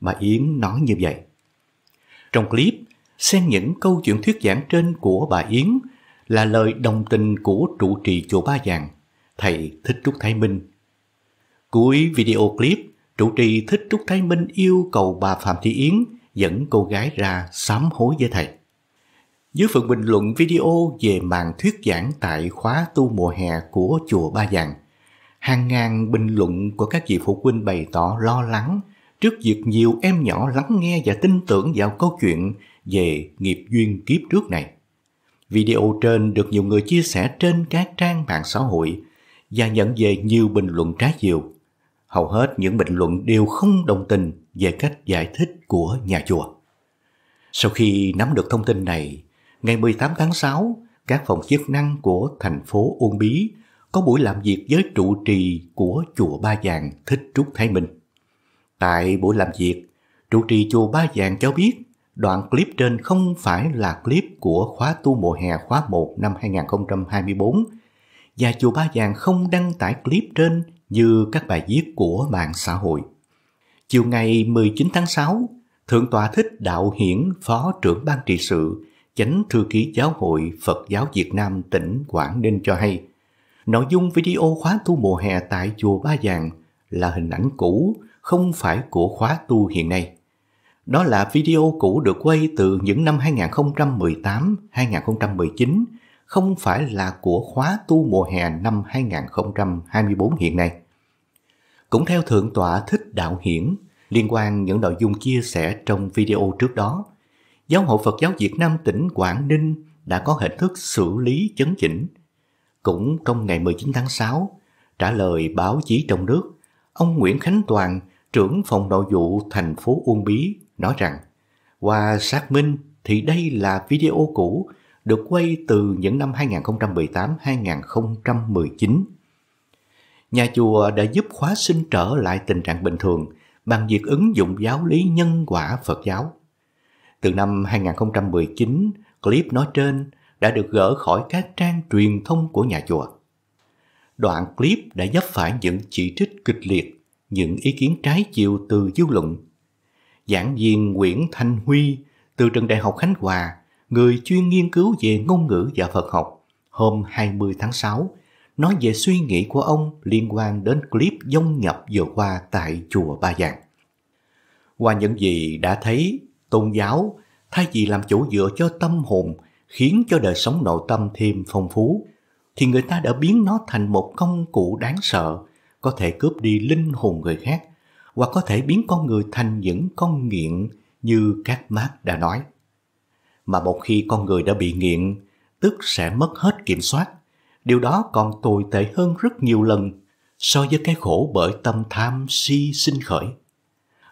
mà Yến nói như vậy. Trong clip, xem những câu chuyện thuyết giảng trên của bà Yến là lời đồng tình của trụ trì chùa Ba Vàng, thầy Thích Trúc Thái Minh. Cuối video clip, trụ trì Thích Trúc Thái Minh yêu cầu bà Phạm Thị Yến dẫn cô gái ra sám hối với thầy. Dưới phần bình luận video về màn thuyết giảng tại khóa tu mùa hè của chùa Ba Vàng, hàng ngàn bình luận của các vị phụ huynh bày tỏ lo lắng trước việc nhiều em nhỏ lắng nghe và tin tưởng vào câu chuyện về nghiệp duyên kiếp trước này. Video trên được nhiều người chia sẻ trên các trang mạng xã hội và nhận về nhiều bình luận trái chiều. Hầu hết những bình luận đều không đồng tình về cách giải thích của nhà chùa. Sau khi nắm được thông tin này, ngày 18 tháng 6, các phòng chức năng của thành phố Uông Bí có buổi làm việc với trụ trì của chùa Ba Vàng Thích Trúc Thái Minh. Tại buổi làm việc, trụ trì chùa Ba Vàng cho biết đoạn clip trên không phải là clip của khóa tu mùa hè khóa 1 năm 2024 và chùa Ba Vàng không đăng tải clip trên như các bài viết của mạng xã hội. Chiều ngày 19 tháng 6, Thượng tọa Thích Đạo Hiển, Phó trưởng ban trị sự, chánh thư ký giáo hội Phật giáo Việt Nam tỉnh Quảng Ninh cho hay, nội dung video khóa tu mùa hè tại chùa Ba Vàng là hình ảnh cũ không phải của khóa tu hiện nay. Đó là video cũ được quay từ những năm 2018-2019, không phải là của khóa tu mùa hè năm 2024 hiện nay. Cũng theo Thượng tọa Thích Đạo Hiển, liên quan những nội dung chia sẻ trong video trước đó, Giáo hội Phật giáo Việt Nam tỉnh Quảng Ninh đã có hình thức xử lý chấn chỉnh. Cũng trong ngày 19 tháng 6, trả lời báo chí trong nước, ông Nguyễn Khánh Toàn – trưởng phòng nội vụ thành phố Uông Bí nói rằng qua xác minh thì đây là video cũ được quay từ những năm 2018-2019. Nhà chùa đã giúp khóa sinh trở lại tình trạng bình thường bằng việc ứng dụng giáo lý nhân quả Phật giáo. Từ năm 2019, clip nói trên đã được gỡ khỏi các trang truyền thông của nhà chùa. Đoạn clip đã vấp phải những chỉ trích kịch liệt những ý kiến trái chiều từ dư luận. Giảng viên Nguyễn Thanh Huy từ trường Đại học Khánh Hòa, người chuyên nghiên cứu về ngôn ngữ và Phật học, hôm 20 tháng 6 nói về suy nghĩ của ông liên quan đến clip dông nhập vừa qua tại chùa Ba Giang. Qua những gì đã thấy, tôn giáo thay vì làm chỗ dựa cho tâm hồn khiến cho đời sống nội tâm thêm phong phú, thì người ta đã biến nó thành một công cụ đáng sợ có thể cướp đi linh hồn người khác hoặc có thể biến con người thành những con nghiện như các Marx đã nói. Mà một khi con người đã bị nghiện, tức sẽ mất hết kiểm soát. Điều đó còn tồi tệ hơn rất nhiều lần so với cái khổ bởi tâm tham si sinh khởi.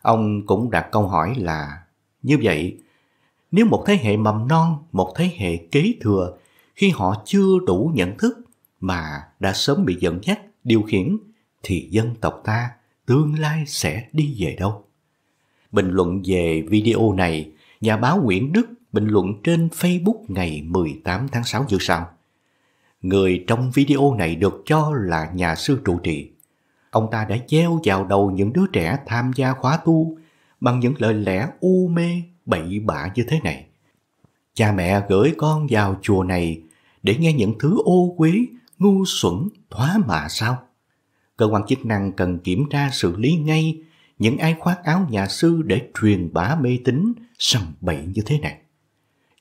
Ông cũng đặt câu hỏi là như vậy, nếu một thế hệ mầm non, một thế hệ kế thừa khi họ chưa đủ nhận thức mà đã sớm bị dẫn dắt, điều khiển thì dân tộc ta tương lai sẽ đi về đâu? Bình luận về video này, nhà báo Nguyễn Đức bình luận trên Facebook ngày 18 tháng 6 như sau. Người trong video này được cho là nhà sư trụ trì. Ông ta đã gieo vào đầu những đứa trẻ tham gia khóa tu bằng những lời lẽ u mê bậy bạ như thế này. Cha mẹ gửi con vào chùa này để nghe những thứ ô quý, ngu xuẩn, thoá mạ sao? cơ quan chức năng cần kiểm tra xử lý ngay những ai khoác áo nhà sư để truyền bá mê tín sầm bậy như thế này.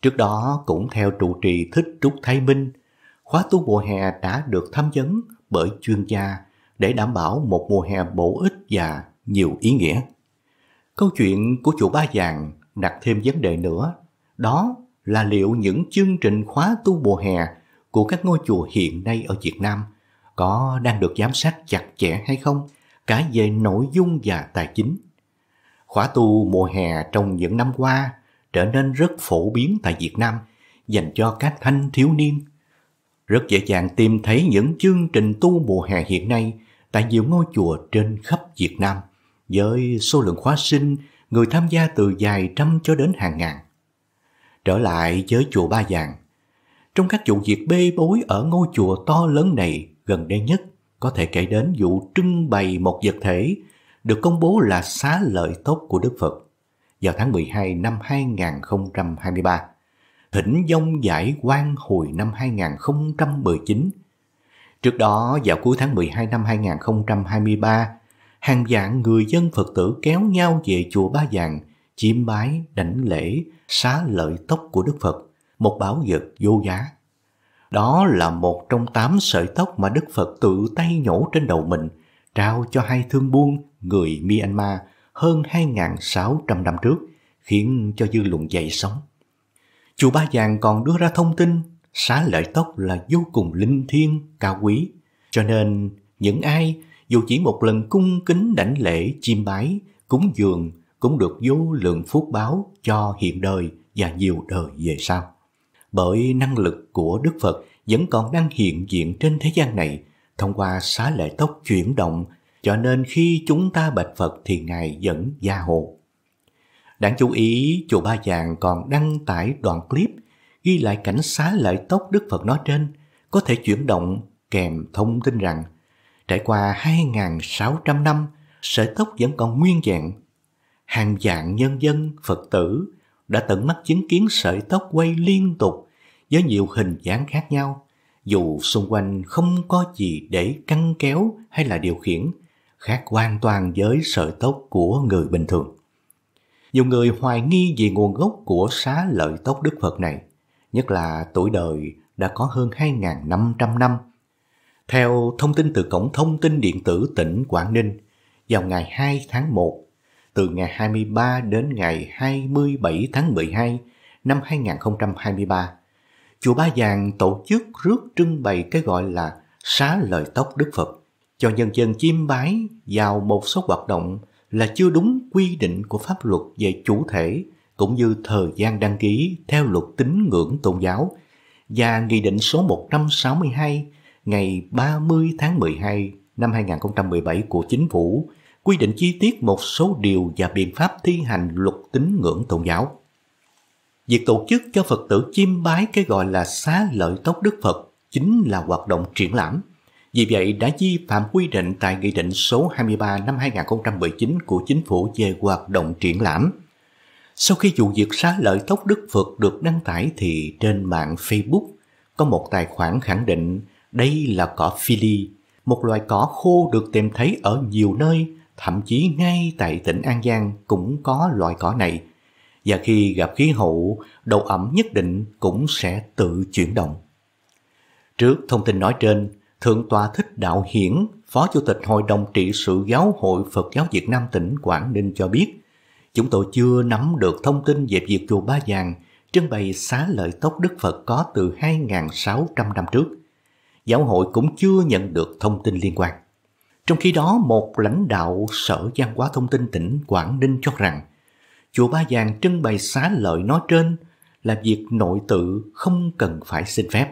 Trước đó cũng theo trụ trì Thích Trúc Thái Minh, khóa tu mùa hè đã được tham vấn bởi chuyên gia để đảm bảo một mùa hè bổ ích và nhiều ý nghĩa. Câu chuyện của chùa Ba Vàng đặt thêm vấn đề nữa, đó là liệu những chương trình khóa tu mùa hè của các ngôi chùa hiện nay ở Việt Nam có đang được giám sát chặt chẽ hay không, cả về nội dung và tài chính. Khóa tu mùa hè trong những năm qua trở nên rất phổ biến tại Việt Nam dành cho các thanh thiếu niên. Rất dễ dàng tìm thấy những chương trình tu mùa hè hiện nay tại nhiều ngôi chùa trên khắp Việt Nam với số lượng khóa sinh người tham gia từ vài trăm cho đến hàng ngàn. Trở lại với chùa Ba Vàng, trong các vụ việc bê bối ở ngôi chùa to lớn này gần đây nhất có thể kể đến vụ trưng bày một vật thể được công bố là xá lợi tốt của Đức Phật vào tháng 12 năm 2023, thỉnh dông giải quan hồi năm 2019. Trước đó, vào cuối tháng 12 năm 2023, hàng vạn người dân Phật tử kéo nhau về chùa Ba Vàng, chiêm bái, đảnh lễ, xá lợi tốc của Đức Phật, một bảo vật vô giá đó là một trong tám sợi tóc mà Đức Phật tự tay nhổ trên đầu mình, trao cho hai thương buôn người Myanmar hơn 2.600 năm trước, khiến cho dư luận dậy sóng. Chùa Ba Vàng còn đưa ra thông tin xá lợi tóc là vô cùng linh thiêng, cao quý. Cho nên, những ai dù chỉ một lần cung kính đảnh lễ chim bái, cúng dường cũng được vô lượng phúc báo cho hiện đời và nhiều đời về sau bởi năng lực của Đức Phật vẫn còn đang hiện diện trên thế gian này thông qua xá lệ tốc chuyển động, cho nên khi chúng ta bạch Phật thì Ngài vẫn gia hộ. Đáng chú ý, Chùa Ba Vàng còn đăng tải đoạn clip ghi lại cảnh xá lợi tốc Đức Phật nói trên, có thể chuyển động kèm thông tin rằng trải qua 2.600 năm, sợi tốc vẫn còn nguyên dạng. Hàng dạng nhân dân, Phật tử đã tận mắt chứng kiến sợi tóc quay liên tục với nhiều hình dáng khác nhau, dù xung quanh không có gì để căng kéo hay là điều khiển, khác hoàn toàn với sợi tóc của người bình thường. Nhiều người hoài nghi về nguồn gốc của xá lợi tóc Đức Phật này, nhất là tuổi đời đã có hơn 2.500 năm. Theo thông tin từ Cổng Thông tin Điện tử tỉnh Quảng Ninh, vào ngày 2 tháng 1 từ ngày 23 đến ngày 27 tháng 12 năm 2023. Chùa Ba Vàng tổ chức rước trưng bày cái gọi là xá lời tóc Đức Phật cho nhân dân chiêm bái vào một số hoạt động là chưa đúng quy định của pháp luật về chủ thể cũng như thời gian đăng ký theo luật tín ngưỡng tôn giáo và Nghị định số 162 ngày 30 tháng 12 năm 2017 của Chính phủ quy định chi tiết một số điều và biện pháp thi hành luật tín ngưỡng tôn giáo. Việc tổ chức cho Phật tử chiêm bái cái gọi là xá lợi tốc Đức Phật chính là hoạt động triển lãm. Vì vậy đã vi phạm quy định tại Nghị định số 23 năm 2019 của Chính phủ về hoạt động triển lãm. Sau khi vụ việc xá lợi tốc Đức Phật được đăng tải thì trên mạng Facebook có một tài khoản khẳng định đây là cỏ phi Philly, một loài cỏ khô được tìm thấy ở nhiều nơi thậm chí ngay tại tỉnh An Giang cũng có loại cỏ này. Và khi gặp khí hậu, độ ẩm nhất định cũng sẽ tự chuyển động. Trước thông tin nói trên, Thượng tòa Thích Đạo Hiển, Phó Chủ tịch Hội đồng trị sự Giáo hội Phật giáo Việt Nam tỉnh Quảng Ninh cho biết, chúng tôi chưa nắm được thông tin về việc chùa Ba Vàng trưng bày xá lợi tốc Đức Phật có từ 2.600 năm trước. Giáo hội cũng chưa nhận được thông tin liên quan. Trong khi đó, một lãnh đạo Sở Văn hóa Thông tin tỉnh Quảng Ninh cho rằng Chùa Ba Vàng trưng bày xá lợi nói trên là việc nội tự không cần phải xin phép.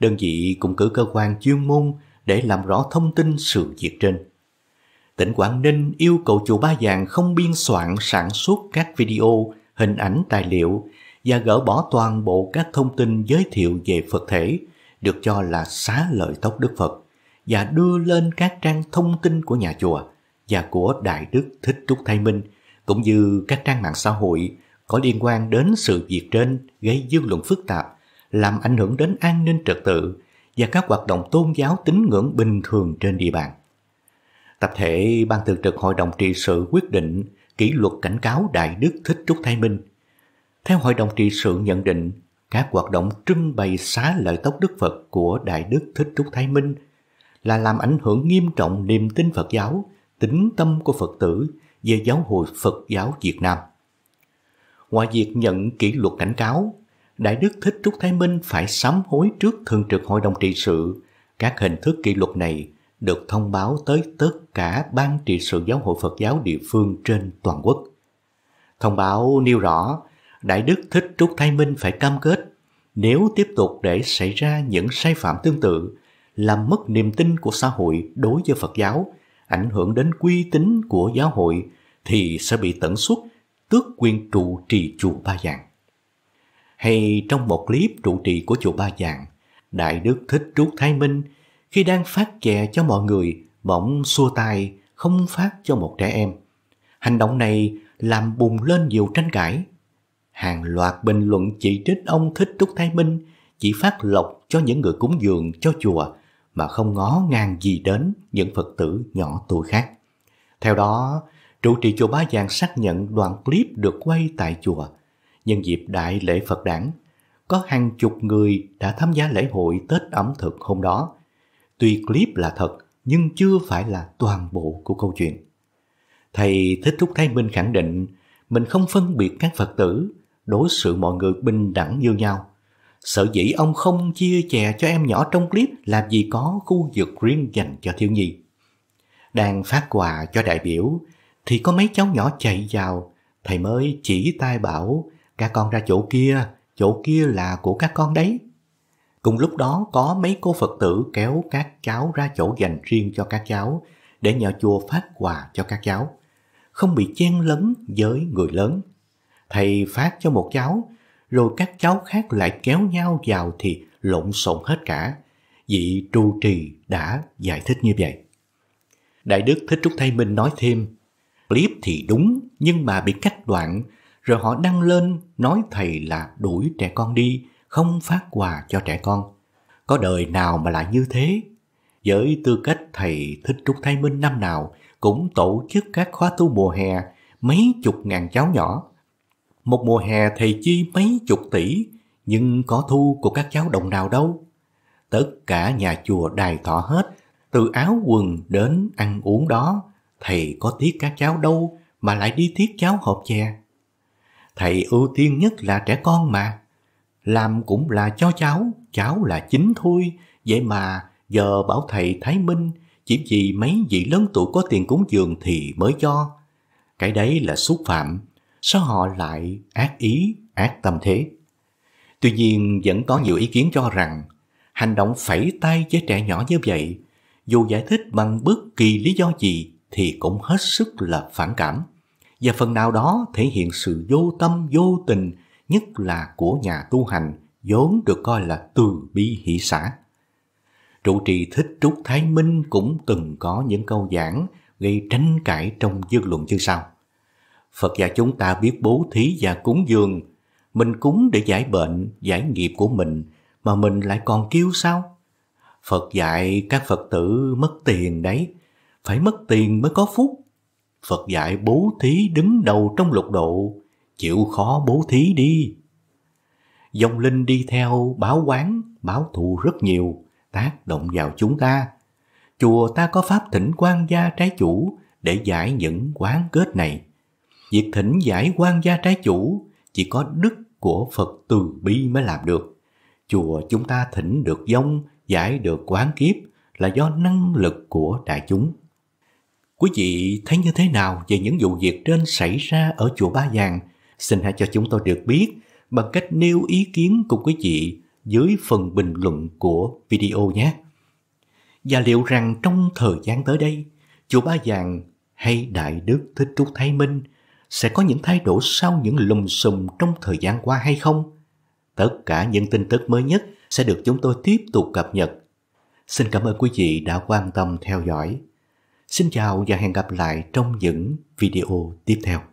Đơn vị cũng cử cơ quan chuyên môn để làm rõ thông tin sự việc trên. Tỉnh Quảng Ninh yêu cầu chùa Ba Vàng không biên soạn sản xuất các video, hình ảnh tài liệu và gỡ bỏ toàn bộ các thông tin giới thiệu về Phật thể được cho là xá lợi tốc Đức Phật và đưa lên các trang thông tin của nhà chùa và của Đại Đức Thích Trúc Thái Minh, cũng như các trang mạng xã hội có liên quan đến sự việc trên gây dư luận phức tạp, làm ảnh hưởng đến an ninh trật tự và các hoạt động tôn giáo tín ngưỡng bình thường trên địa bàn. Tập thể Ban Thường trực Hội đồng Trị sự quyết định kỷ luật cảnh cáo Đại Đức Thích Trúc Thái Minh. Theo Hội đồng Trị sự nhận định, các hoạt động trưng bày xá lợi tóc Đức Phật của Đại Đức Thích Trúc Thái Minh – là làm ảnh hưởng nghiêm trọng niềm tin Phật giáo, tính tâm của Phật tử về giáo hội Phật giáo Việt Nam. Ngoài việc nhận kỷ luật cảnh cáo, Đại Đức Thích Trúc Thái Minh phải sám hối trước Thường trực Hội đồng trị sự. Các hình thức kỷ luật này được thông báo tới tất cả ban trị sự giáo hội Phật giáo địa phương trên toàn quốc. Thông báo nêu rõ, Đại Đức Thích Trúc Thái Minh phải cam kết nếu tiếp tục để xảy ra những sai phạm tương tự làm mất niềm tin của xã hội đối với Phật giáo, ảnh hưởng đến uy tín của giáo hội thì sẽ bị tẩn xuất, tước quyền trụ trì chùa Ba Vàng. Hay trong một clip trụ trì của chùa Ba Vàng, Đại Đức Thích trúc Thái Minh khi đang phát chè cho mọi người bỗng xua tay không phát cho một trẻ em. Hành động này làm bùng lên nhiều tranh cãi. Hàng loạt bình luận chỉ trích ông Thích Trúc Thái Minh chỉ phát lộc cho những người cúng dường cho chùa mà không ngó ngang gì đến những Phật tử nhỏ tuổi khác. Theo đó, trụ trì chùa Bá Giang xác nhận đoạn clip được quay tại chùa. Nhân dịp đại lễ Phật đản, có hàng chục người đã tham gia lễ hội Tết ẩm thực hôm đó. Tuy clip là thật, nhưng chưa phải là toàn bộ của câu chuyện. Thầy Thích Thúc Thái Minh khẳng định mình không phân biệt các Phật tử, đối xử mọi người bình đẳng như nhau Sở dĩ ông không chia chè cho em nhỏ trong clip là vì có khu vực riêng dành cho thiếu nhi. Đang phát quà cho đại biểu thì có mấy cháu nhỏ chạy vào, thầy mới chỉ tay bảo các con ra chỗ kia, chỗ kia là của các con đấy. Cùng lúc đó có mấy cô Phật tử kéo các cháu ra chỗ dành riêng cho các cháu để nhờ chùa phát quà cho các cháu, không bị chen lấn với người lớn. Thầy phát cho một cháu rồi các cháu khác lại kéo nhau vào thì lộn xộn hết cả. Vị trụ trì đã giải thích như vậy. Đại đức Thích Trúc Thay Minh nói thêm, clip thì đúng nhưng mà bị cắt đoạn, rồi họ đăng lên nói thầy là đuổi trẻ con đi, không phát quà cho trẻ con. Có đời nào mà lại như thế? Với tư cách thầy Thích Trúc thay Minh năm nào cũng tổ chức các khóa tu mùa hè mấy chục ngàn cháu nhỏ. Một mùa hè thầy chi mấy chục tỷ, nhưng có thu của các cháu đồng nào đâu. Tất cả nhà chùa đài thọ hết, từ áo quần đến ăn uống đó, thầy có tiếc các cháu đâu mà lại đi tiếc cháu hộp chè. Thầy ưu tiên nhất là trẻ con mà. Làm cũng là cho cháu, cháu là chính thôi, vậy mà giờ bảo thầy Thái Minh chỉ vì mấy vị lớn tuổi có tiền cúng dường thì mới cho. Cái đấy là xúc phạm sao họ lại ác ý, ác tâm thế? Tuy nhiên vẫn có nhiều ý kiến cho rằng hành động phẩy tay với trẻ nhỏ như vậy, dù giải thích bằng bất kỳ lý do gì thì cũng hết sức là phản cảm. Và phần nào đó thể hiện sự vô tâm vô tình, nhất là của nhà tu hành, vốn được coi là từ bi hỷ xã. Trụ trì Thích Trúc Thái Minh cũng từng có những câu giảng gây tranh cãi trong dư luận như sau. Phật gia chúng ta biết bố thí và cúng dường. Mình cúng để giải bệnh, giải nghiệp của mình, mà mình lại còn kêu sao? Phật dạy các Phật tử mất tiền đấy, phải mất tiền mới có phúc. Phật dạy bố thí đứng đầu trong lục độ, chịu khó bố thí đi. Dòng linh đi theo báo quán, báo thù rất nhiều, tác động vào chúng ta. Chùa ta có pháp thỉnh quan gia trái chủ để giải những quán kết này việc thỉnh giải quan gia trái chủ chỉ có đức của Phật từ bi mới làm được. Chùa chúng ta thỉnh được dông, giải được quán kiếp là do năng lực của đại chúng. Quý vị thấy như thế nào về những vụ việc trên xảy ra ở chùa Ba Vàng Xin hãy cho chúng tôi được biết bằng cách nêu ý kiến của quý vị dưới phần bình luận của video nhé. Và liệu rằng trong thời gian tới đây, chùa Ba Vàng hay Đại Đức Thích Trúc Thái Minh sẽ có những thay đổi sau những lùm xùm trong thời gian qua hay không? Tất cả những tin tức mới nhất sẽ được chúng tôi tiếp tục cập nhật. Xin cảm ơn quý vị đã quan tâm theo dõi. Xin chào và hẹn gặp lại trong những video tiếp theo.